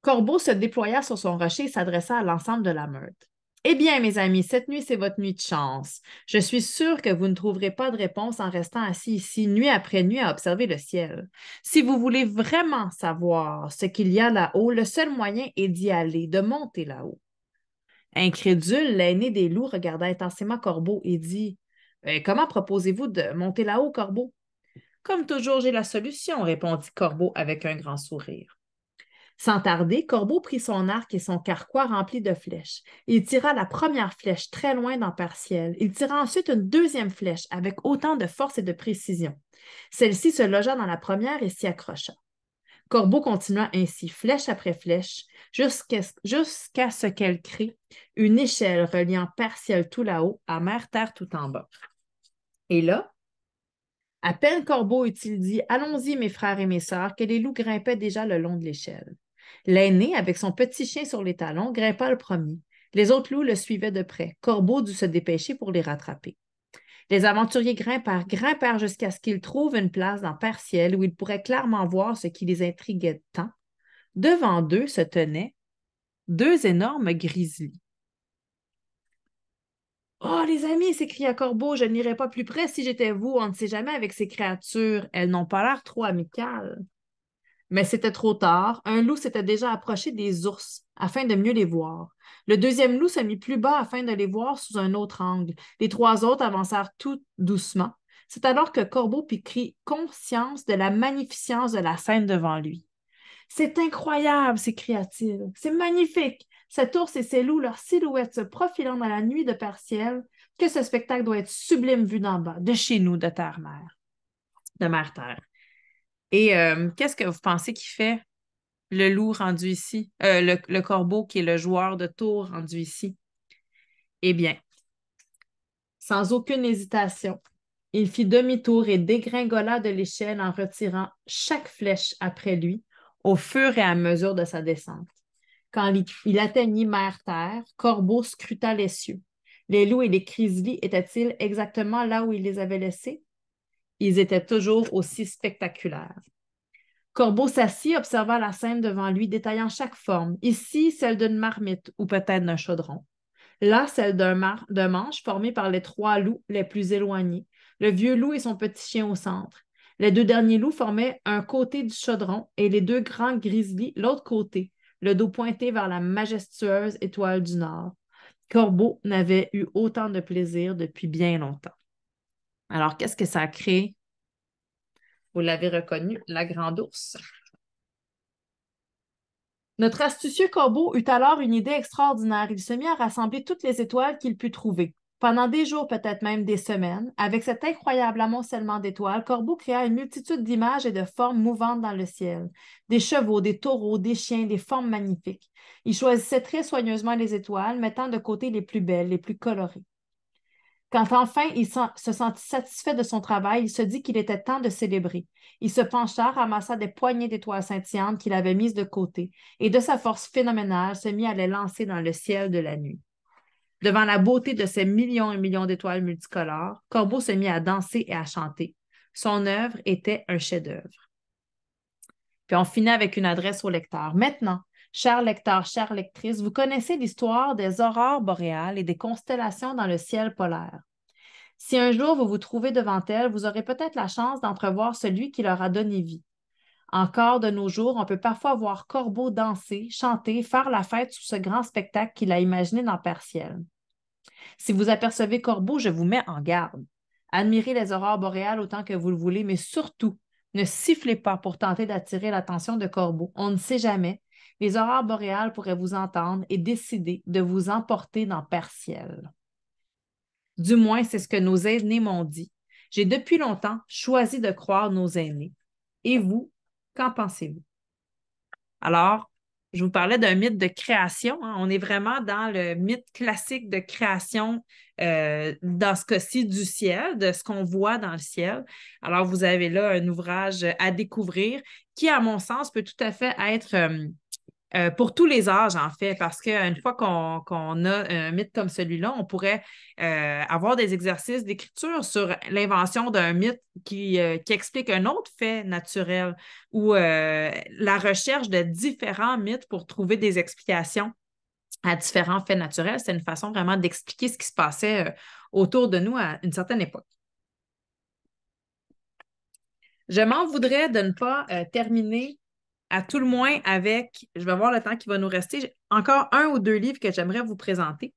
Corbeau se déploya sur son rocher et s'adressa à l'ensemble de la meute. Eh bien, mes amis, cette nuit, c'est votre nuit de chance. Je suis sûre que vous ne trouverez pas de réponse en restant assis ici nuit après nuit à observer le ciel. Si vous voulez vraiment savoir ce qu'il y a là-haut, le seul moyen est d'y aller, de monter là-haut. Incrédule, l'aîné des loups regarda intensément Corbeau et dit euh, Comment proposez-vous de monter là-haut, Corbeau Comme toujours, j'ai la solution, répondit Corbeau avec un grand sourire. Sans tarder, Corbeau prit son arc et son carquois rempli de flèches. Il tira la première flèche très loin dans Partiel. Il tira ensuite une deuxième flèche avec autant de force et de précision. Celle-ci se logea dans la première et s'y accrocha. Corbeau continua ainsi, flèche après flèche, jusqu'à ce qu'elle crée une échelle reliant Partiel tout là-haut à Mère-Terre tout en bas. Et là, à peine Corbeau eut-il dit Allons-y, mes frères et mes sœurs, que les loups grimpaient déjà le long de l'échelle. L'aîné, avec son petit chien sur les talons, grimpa le premier. Les autres loups le suivaient de près. Corbeau dut se dépêcher pour les rattraper. Les aventuriers grimpèrent, grimpèrent jusqu'à ce qu'ils trouvent une place dans Partiel où ils pourraient clairement voir ce qui les intriguait tant. Devant d'eux se tenaient deux énormes grizzlies. Oh, les amis, s'écria Corbeau, je n'irai pas plus près si j'étais vous, on ne sait jamais avec ces créatures, elles n'ont pas l'air trop amicales. Mais c'était trop tard. Un loup s'était déjà approché des ours afin de mieux les voir. Le deuxième loup se mit plus bas afin de les voir sous un autre angle. Les trois autres avancèrent tout doucement. C'est alors que Corbeau prit conscience de la magnificence de la scène devant lui. C'est incroyable, s'écria-t-il. C'est magnifique. Cet ours et ses loups, leurs silhouettes se profilant dans la nuit de partiel, que ce spectacle doit être sublime vu d'en bas, de chez nous, de terre-mer. De mer-terre. Et euh, qu'est-ce que vous pensez qu'il fait le loup rendu ici, euh, le, corbeau qui est le joueur de tour rendu ici? Eh bien, sans aucune hésitation, il fit demi-tour et dégringola de l'échelle en retirant chaque flèche après lui au fur et à mesure de sa descente. Quand il atteignit mer terre Corbeau scruta les cieux. Les loups et les chrysalis étaient-ils exactement là où il les avait laissés? Ils étaient toujours aussi spectaculaires. Corbeau s'assit, observa la scène devant lui, détaillant chaque forme, ici celle d'une marmite ou peut-être d'un chaudron, là celle d'un manche formé par les trois loups les plus éloignés, le vieux loup et son petit chien au centre. Les deux derniers loups formaient un côté du chaudron et les deux grands grizzlies l'autre côté, le dos pointé vers la majestueuse étoile du Nord. Corbeau n'avait eu autant de plaisir depuis bien longtemps. Alors, qu'est-ce que ça a créé? Vous l'avez reconnu, la grande ours. Notre astucieux corbeau eut alors une idée extraordinaire. Il se mit à rassembler toutes les étoiles qu'il put trouver. Pendant des jours, peut-être même des semaines, avec cet incroyable amoncellement d'étoiles, Corbeau créa une multitude d'images et de formes mouvantes dans le ciel. Des chevaux, des taureaux, des chiens, des formes magnifiques. Il choisissait très soigneusement les étoiles, mettant de côté les plus belles, les plus colorées. Quand enfin il se sentit satisfait de son travail, il se dit qu'il était temps de célébrer. Il se pencha, ramassa des poignées d'étoiles scintillantes qu'il avait mises de côté, et de sa force phénoménale se mit à les lancer dans le ciel de la nuit. Devant la beauté de ces millions et millions d'étoiles multicolores, Corbeau se mit à danser et à chanter. Son œuvre était un chef-d'œuvre. Puis on finit avec une adresse au lecteur. Maintenant, Chers lecteurs, chères lectrices, vous connaissez l'histoire des aurores boréales et des constellations dans le ciel polaire. Si un jour vous vous trouvez devant elles, vous aurez peut-être la chance d'entrevoir celui qui leur a donné vie. Encore de nos jours, on peut parfois voir Corbeau danser, chanter, faire la fête sous ce grand spectacle qu'il a imaginé dans Ciel. Si vous apercevez Corbeau, je vous mets en garde. Admirez les aurores boréales autant que vous le voulez, mais surtout, ne sifflez pas pour tenter d'attirer l'attention de Corbeau. On ne sait jamais les aurores boréales pourraient vous entendre et décider de vous emporter dans Partiel. Du moins, c'est ce que nos aînés m'ont dit. J'ai depuis longtemps choisi de croire nos aînés. Et vous, qu'en pensez-vous? Alors, je vous parlais d'un mythe de création. Hein. On est vraiment dans le mythe classique de création, euh, dans ce cas-ci du ciel, de ce qu'on voit dans le ciel. Alors, vous avez là un ouvrage à découvrir qui, à mon sens, peut tout à fait être euh, euh, pour tous les âges, en fait, parce qu'une fois qu'on a un mythe comme celui-là, on pourrait euh, avoir des exercices d'écriture sur l'invention d'un mythe qui, euh, qui, explique un autre fait naturel ou la recherche de différents mythes pour trouver des explications à différents faits naturels. C'est une façon vraiment d'expliquer ce qui se passait autour de nous à une certaine époque. Je m'en voudrais de ne pas terminer à tout le moins avec, je vais voir le temps qui va nous rester, encore un ou deux livres que j'aimerais vous présenter.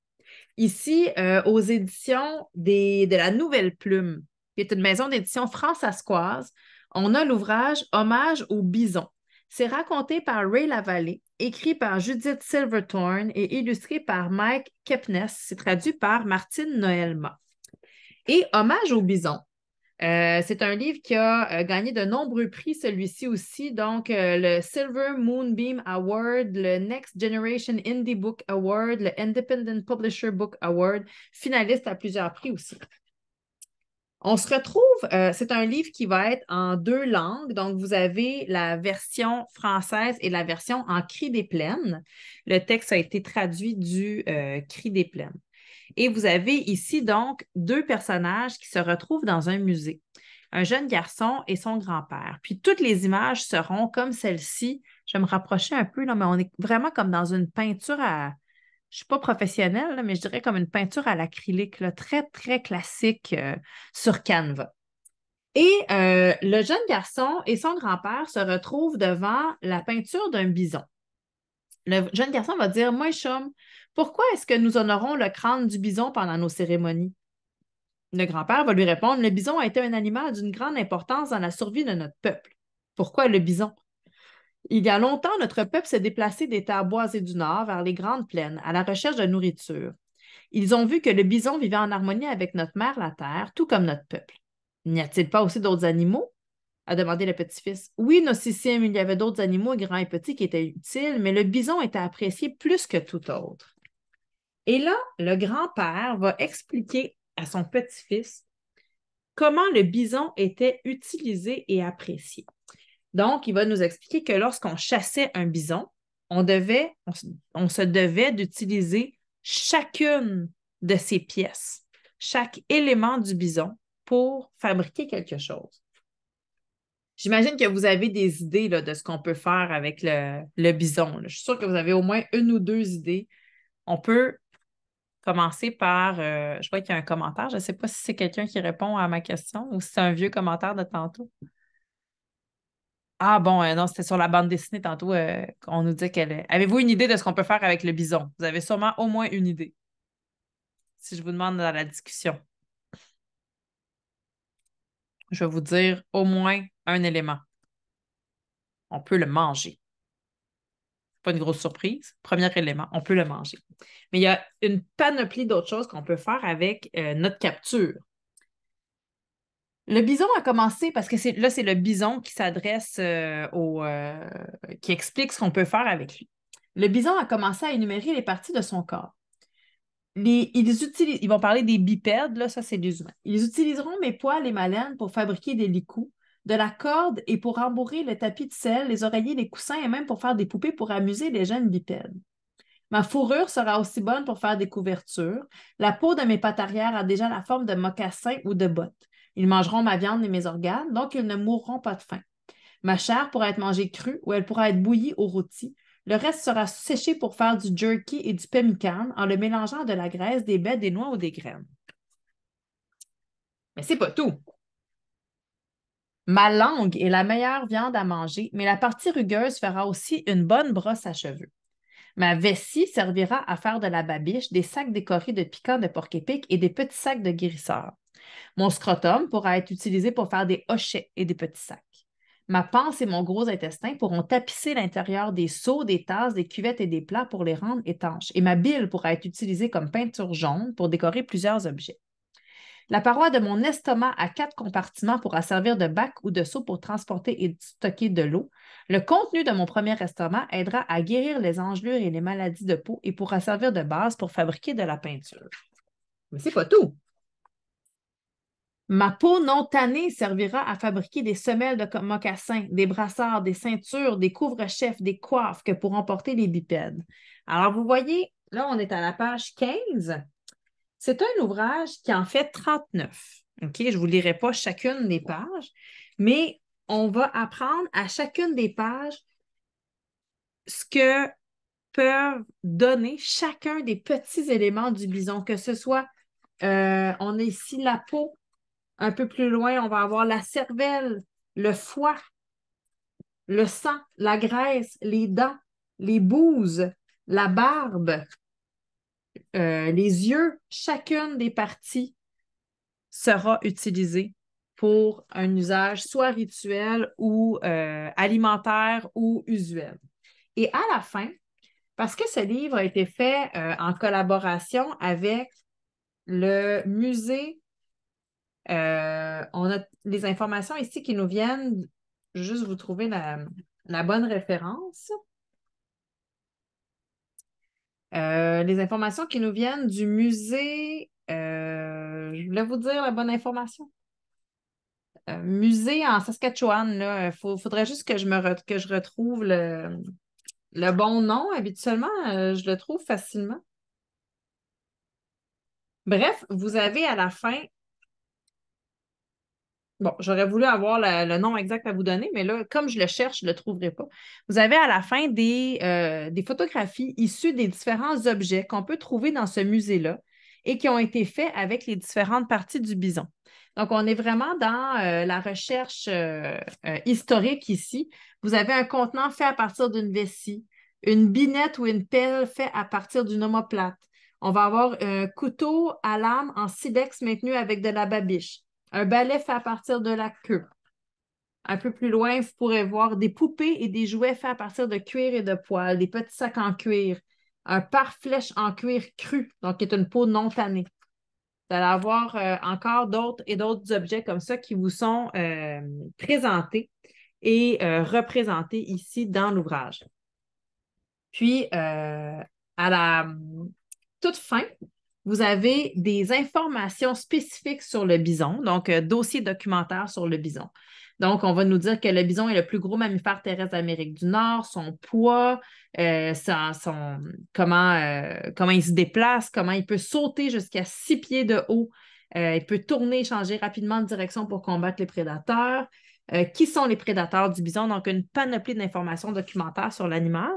Ici, euh, aux éditions des, de la Nouvelle Plume, qui est une maison d'édition françaiscoise, on a l'ouvrage Hommage au bison. C'est raconté par Ray Lavallée, écrit par Judith Silverthorne et illustré par Mike Kepnes. C'est traduit par Martine Noelma. Et Hommage au bison, euh, c'est un livre qui a euh, gagné de nombreux prix, celui-ci aussi, donc euh, le Silver Moonbeam Award, le Next Generation Indie Book Award, le Independent Publisher Book Award, finaliste à plusieurs prix aussi. On se retrouve, c'est un livre qui va être en deux langues, donc vous avez la version française et la version en cri des plaines. Le texte a été traduit du cri des plaines. Et vous avez ici donc deux personnages qui se retrouvent dans un musée, un jeune garçon et son grand-père. Puis toutes les images seront comme celle-ci. Je vais me rapprocher un peu, là, mais on est vraiment comme dans une peinture à, je suis pas professionnelle, mais je dirais comme une peinture à l'acrylique, très, très classique euh, sur Canva. Et euh, le jeune garçon et son grand-père se retrouvent devant la peinture d'un bison. Le jeune garçon va dire Moi, chum, pourquoi est-ce que nous honorons le crâne du bison pendant nos cérémonies? Le grand-père va lui répondre Le bison a été un animal d'une grande importance dans la survie de notre peuple. Pourquoi le bison? Il y a longtemps, notre peuple s'est déplacé des terres boisées du nord vers les grandes plaines à la recherche de nourriture. Ils ont vu que le bison vivait en harmonie avec notre mère, la terre, tout comme notre peuple. N'y a-t-il pas aussi d'autres animaux? a demandé le petit-fils. Oui, Nocissime, il y avait d'autres animaux, grands et petits, qui étaient utiles, mais le bison était apprécié plus que tout autre. Et là, le grand-père va expliquer à son petit-fils comment le bison était utilisé et apprécié. Donc, il va nous expliquer que lorsqu'on chassait un bison, on, devait, on, se devait d'utiliser chacune de ses pièces, chaque élément du bison pour fabriquer quelque chose. J'imagine que vous avez des idées là, de ce qu'on peut faire avec le, bison. Je suis sûre que vous avez au moins une ou deux idées. On peut commencer par, euh, je vois qu'il y a un commentaire, je ne sais pas si c'est quelqu'un qui répond à ma question ou si c'est un vieux commentaire de tantôt. Ah bon, euh, non, c'était sur la bande dessinée tantôt euh, qu'on nous dit qu'elle est... Avez-vous une idée de ce qu'on peut faire avec le bison? Vous avez sûrement au moins une idée. Si je vous demande dans la discussion. Je vais vous dire au moins un élément. On peut le manger pas une grosse surprise. Premier élément, on peut le manger. Mais il y a une panoplie d'autres choses qu'on peut faire avec euh, notre capture. Le bison a commencé parce que là, c'est le bison qui s'adresse euh, au. Euh, qui explique ce qu'on peut faire avec lui. Le bison a commencé à énumérer les parties de son corps. ils, utilisent, ils vont parler des bipèdes, là, ça c'est des humains. Ils utiliseront mes poils et ma laine pour fabriquer des licous, de la corde et pour rembourrer le tapis de sel, les oreillers, les coussins et même pour faire des poupées pour amuser les jeunes bipèdes. Ma fourrure sera aussi bonne pour faire des couvertures. La peau de mes pattes arrière a déjà la forme de mocassins ou de bottes. Ils mangeront ma viande et mes organes, donc ils ne mourront pas de faim. Ma chair pourra être mangée crue ou elle pourra être bouillie ou rôtie. Le reste sera séché pour faire du jerky et du pemmican en le mélangeant de la graisse, des baies, des noix ou des graines. Mais c'est pas tout. Ma langue est la meilleure viande à manger, mais la partie rugueuse fera aussi une bonne brosse à cheveux. Ma vessie servira à faire de la babiche, des sacs décorés de piquants de porc épic et des petits sacs de guérisseurs. Mon scrotum pourra être utilisé pour faire des hochets et des petits sacs. Ma panse et mon gros intestin pourront tapisser l'intérieur des seaux, des tasses, des cuvettes et des plats pour les rendre étanches. Et ma bile pourra être utilisée comme peinture jaune pour décorer plusieurs objets. La paroi de mon estomac à quatre compartiments pourra servir de bac ou de seau pour transporter et stocker de l'eau. Le contenu de mon premier estomac aidera à guérir les engelures et les maladies de peau et pourra servir de base pour fabriquer de la peinture. Mais c'est pas tout. Ma peau non tannée servira à fabriquer des semelles de mocassins, des brassards, des ceintures, des couvre-chefs, des coiffes que pourront porter les bipèdes. Alors, vous voyez, là, on est à la page 15. C'est un ouvrage qui en fait 39. OK, je ne vous lirai pas chacune des pages, mais on va apprendre à chacune des pages ce que peuvent donner chacun des petits éléments du bison, que ce soit, euh, on a ici la peau, un peu plus loin, on va avoir la cervelle, le foie, le sang, la graisse, les dents, les bouses, la barbe, euh, les yeux, chacune des parties sera utilisée pour un usage soit rituel ou euh, alimentaire ou usuel. Et à la fin, parce que ce livre a été fait euh, en collaboration avec le musée, on a les informations ici qui nous viennent, juste vous trouver la, la bonne référence. Euh, les informations qui nous viennent du musée, euh, je voulais vous dire la bonne information. Euh, musée en Saskatchewan, il faudrait juste que je, me que je retrouve le, bon nom, habituellement, je le trouve facilement. Bref, vous avez à la fin Bon, j'aurais voulu avoir le nom exact à vous donner, mais là, comme je le cherche, je ne le trouverai pas. Vous avez à la fin des, euh, des photographies issues des différents objets qu'on peut trouver dans ce musée-là et qui ont été faits avec les différentes parties du bison. Donc, on est vraiment dans euh, la recherche euh, historique ici. Vous avez un contenant fait à partir d'une vessie, une binette ou une pelle fait à partir d'une omoplate. On va avoir un couteau à lame en silex maintenu avec de la babiche un balai fait à partir de la queue. Un peu plus loin, vous pourrez voir des poupées et des jouets faits à partir de cuir et de poils, des petits sacs en cuir, un pare-flèche en cuir cru, donc qui est une peau non tannée. Vous allez avoir euh, encore d'autres et d'autres objets comme ça qui vous sont euh, présentés et euh, représentés ici dans l'ouvrage. Puis, à la toute fin, vous avez des informations spécifiques sur le bison, donc un euh, dossier documentaire sur le bison. Donc, on va nous dire que le bison est le plus gros mammifère terrestre d'Amérique du Nord, son poids, euh, son, comment, euh, comment il se déplace, comment il peut sauter jusqu'à six pieds de haut, il peut tourner changer rapidement de direction pour combattre les prédateurs. qui sont les prédateurs du bison? Donc, une panoplie d'informations documentaires sur l'animal.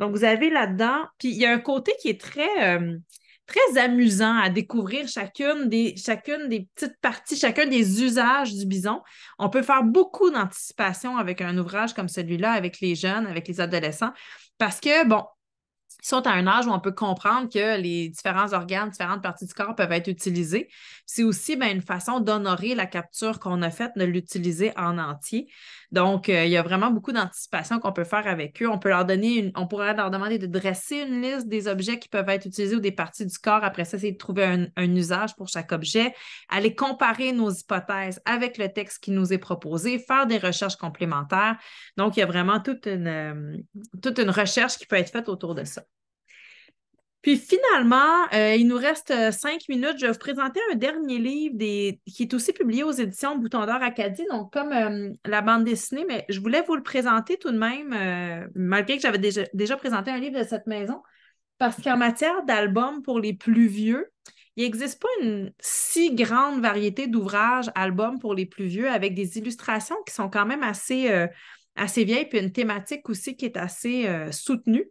Donc, vous avez là-dedans, puis il y a un côté qui est très très amusant à découvrir chacune des, chacune des petites parties, chacun des usages du bison. On peut faire beaucoup d'anticipation avec un ouvrage comme celui-là, avec les jeunes, avec les adolescents, parce que, bon, sont à un âge où on peut comprendre que les différents organes, différentes parties du corps peuvent être utilisées. C'est aussi ben, une façon d'honorer la capture qu'on a faite, de l'utiliser en entier. Donc, euh, il y a vraiment beaucoup d'anticipation qu'on peut faire avec eux. On peut leur donner on pourrait leur demander de dresser une liste des objets qui peuvent être utilisés ou des parties du corps. Après ça, c'est de trouver un, un, usage pour chaque objet, aller comparer nos hypothèses avec le texte qui nous est proposé, faire des recherches complémentaires. Donc, il y a vraiment toute une, euh, toute une recherche qui peut être faite autour de ça. Puis finalement, euh, il nous reste euh, cinq minutes. Je vais vous présenter un dernier livre qui est aussi publié aux éditions Bouton d'Or Acadie, donc comme euh, la bande dessinée, mais je voulais vous le présenter tout de même, malgré que j'avais déjà, présenté un livre de cette maison, parce qu'en matière d'albums pour les plus vieux, il n'existe pas une si grande variété d'ouvrages, albums pour les plus vieux, avec des illustrations qui sont quand même assez, assez vieilles, puis une thématique aussi qui est assez soutenue.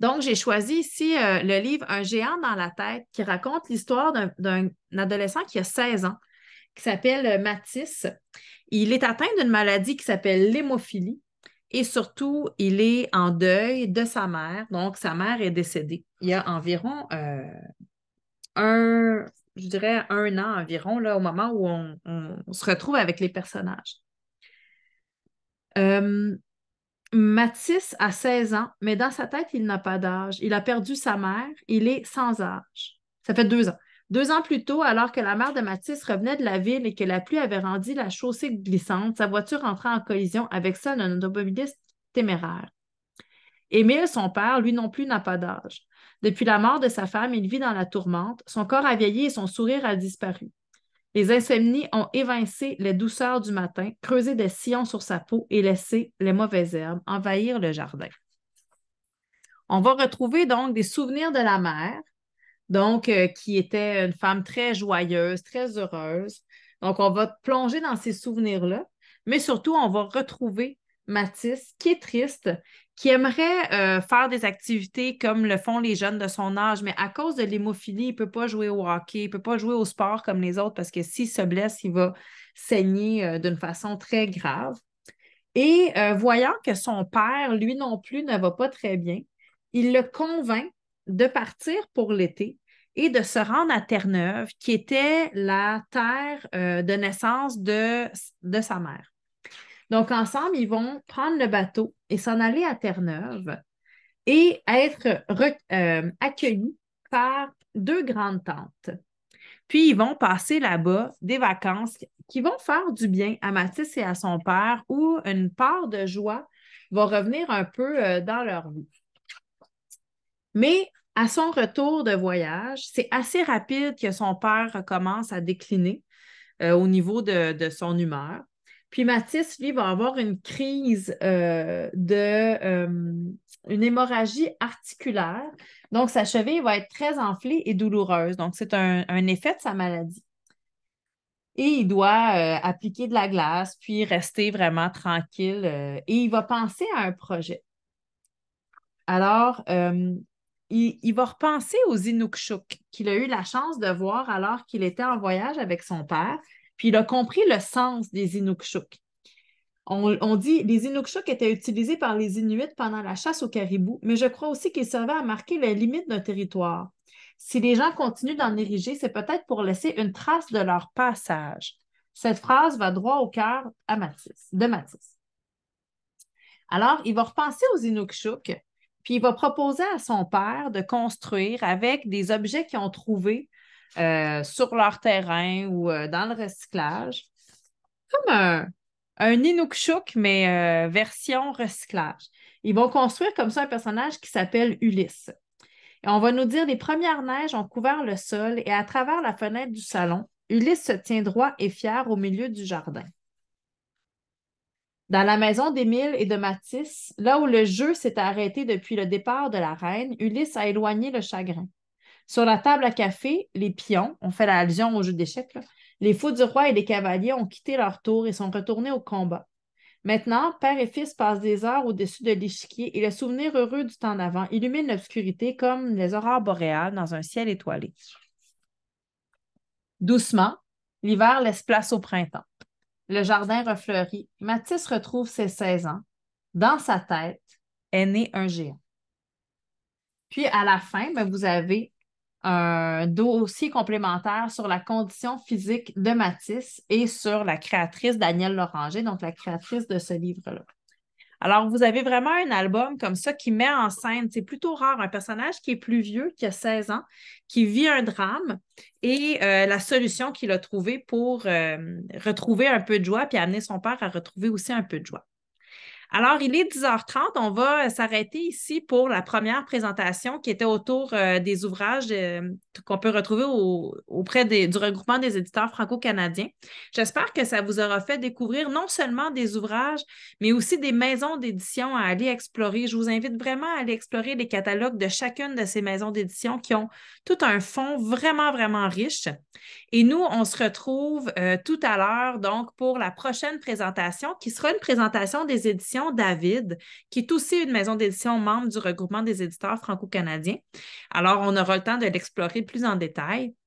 Donc, j'ai choisi ici euh, le livre Un géant dans la tête qui raconte l'histoire d'un adolescent qui a 16 ans, qui s'appelle euh, Matisse. Il est atteint d'une maladie qui s'appelle l'hémophilie et surtout, il est en deuil de sa mère. Donc, sa mère est décédée il y a environ euh, un, je dirais un an environ, là, au moment où on, se retrouve avec les personnages. Matisse a 16 ans, mais dans sa tête, il n'a pas d'âge. Il a perdu sa mère, il est sans âge. Ça fait deux ans. Deux ans plus tôt, alors que la mère de Matisse revenait de la ville et que la pluie avait rendu la chaussée glissante, sa voiture entra en collision avec celle d'un automobiliste téméraire. Émile, son père, lui non plus n'a pas d'âge. Depuis la mort de sa femme, il vit dans la tourmente, son corps a vieilli et son sourire a disparu. Les insomnies ont évincé les douceurs du matin, creusé des sillons sur sa peau et laissé les mauvaises herbes envahir le jardin. On va retrouver donc des souvenirs de la mère, donc euh, qui était une femme très joyeuse, très heureuse. Donc on va plonger dans ces souvenirs-là, mais surtout on va retrouver Matisse qui est triste, qui aimerait euh, faire des activités comme le font les jeunes de son âge, mais à cause de l'hémophilie, il ne peut pas jouer au hockey, il ne peut pas jouer au sport comme les autres parce que s'il se blesse, il va saigner euh, d'une façon très grave. Et euh, voyant que son père, lui non plus, ne va pas très bien, il le convainc de partir pour l'été et de se rendre à Terre-Neuve, qui était la terre de naissance de, de sa mère. Donc, ensemble, ils vont prendre le bateau et s'en aller à Terre-Neuve et être euh, accueillis par deux grandes tantes. Puis, ils vont passer là-bas des vacances qui vont faire du bien à Mathis et à son père, où une part de joie va revenir un peu euh, dans leur vie. Mais à son retour de voyage, c'est assez rapide que son père commence à décliner euh, au niveau de son humeur. Puis Mathis, lui, va avoir une crise euh, de euh, une hémorragie articulaire. Donc, sa cheville va être très enflée et douloureuse. Donc, c'est un, effet de sa maladie. Et il doit euh, appliquer de la glace, puis rester vraiment tranquille. Euh, et il va penser à un projet. Alors, il, va repenser aux Inukshuk qu'il a eu la chance de voir alors qu'il était en voyage avec son père puis il a compris le sens des Inukshuk. On, dit les Inukshuk étaient utilisés par les Inuits pendant la chasse aux caribou, mais je crois aussi qu'ils servaient à marquer les limites d'un territoire. Si les gens continuent d'en ériger, c'est peut-être pour laisser une trace de leur passage. Cette phrase va droit au cœur de Matisse. Alors, il va repenser aux Inukshuk, puis il va proposer à son père de construire avec des objets qu'ils ont trouvés euh, sur leur terrain ou euh, dans le recyclage. Comme un, un Inukshuk, mais euh, version recyclage. Ils vont construire comme ça un personnage qui s'appelle Ulysse. Et on va nous dire les premières neiges ont couvert le sol et à travers la fenêtre du salon, Ulysse se tient droit et fier au milieu du jardin. Dans la maison d'Émile et de Matisse, là où le jeu s'est arrêté depuis le départ de la reine, Ulysse a éloigné le chagrin. Sur la table à café, les pions, on fait l'allusion au jeu d'échecs, les fous du roi et les cavaliers ont quitté leur tour et sont retournés au combat. Maintenant, père et fils passent des heures au-dessus de l'échiquier et le souvenir heureux du temps d'avant illumine l'obscurité comme les aurores boréales dans un ciel étoilé. Doucement, l'hiver laisse place au printemps. Le jardin refleurit. Matisse retrouve ses 16 ans. Dans sa tête est né un géant. Puis à la fin, ben, vous avez un dossier complémentaire sur la condition physique de Matisse et sur la créatrice Danielle Loranger, donc la créatrice de ce livre-là. Alors, vous avez vraiment un album comme ça qui met en scène, c'est plutôt rare, un personnage qui est plus vieux, qui a 16 ans, qui vit un drame et euh, la solution qu'il a trouvée pour euh, retrouver un peu de joie puis amener son père à retrouver aussi un peu de joie. Alors, il est 10h30. On va euh, s'arrêter ici pour la première présentation qui était autour euh, des ouvrages euh, qu'on peut retrouver auprès du regroupement des éditeurs franco-canadiens. J'espère que ça vous aura fait découvrir non seulement des ouvrages, mais aussi des maisons d'édition à aller explorer. Je vous invite vraiment à aller explorer les catalogues de chacune de ces maisons d'édition qui ont tout un fond vraiment, vraiment riche. Et nous, on se retrouve euh, tout à l'heure, donc, pour la prochaine présentation, qui sera une présentation des éditions David, qui est aussi une maison d'édition membre du regroupement des éditeurs franco-canadiens. Alors, on aura le temps de l'explorer plus en détail.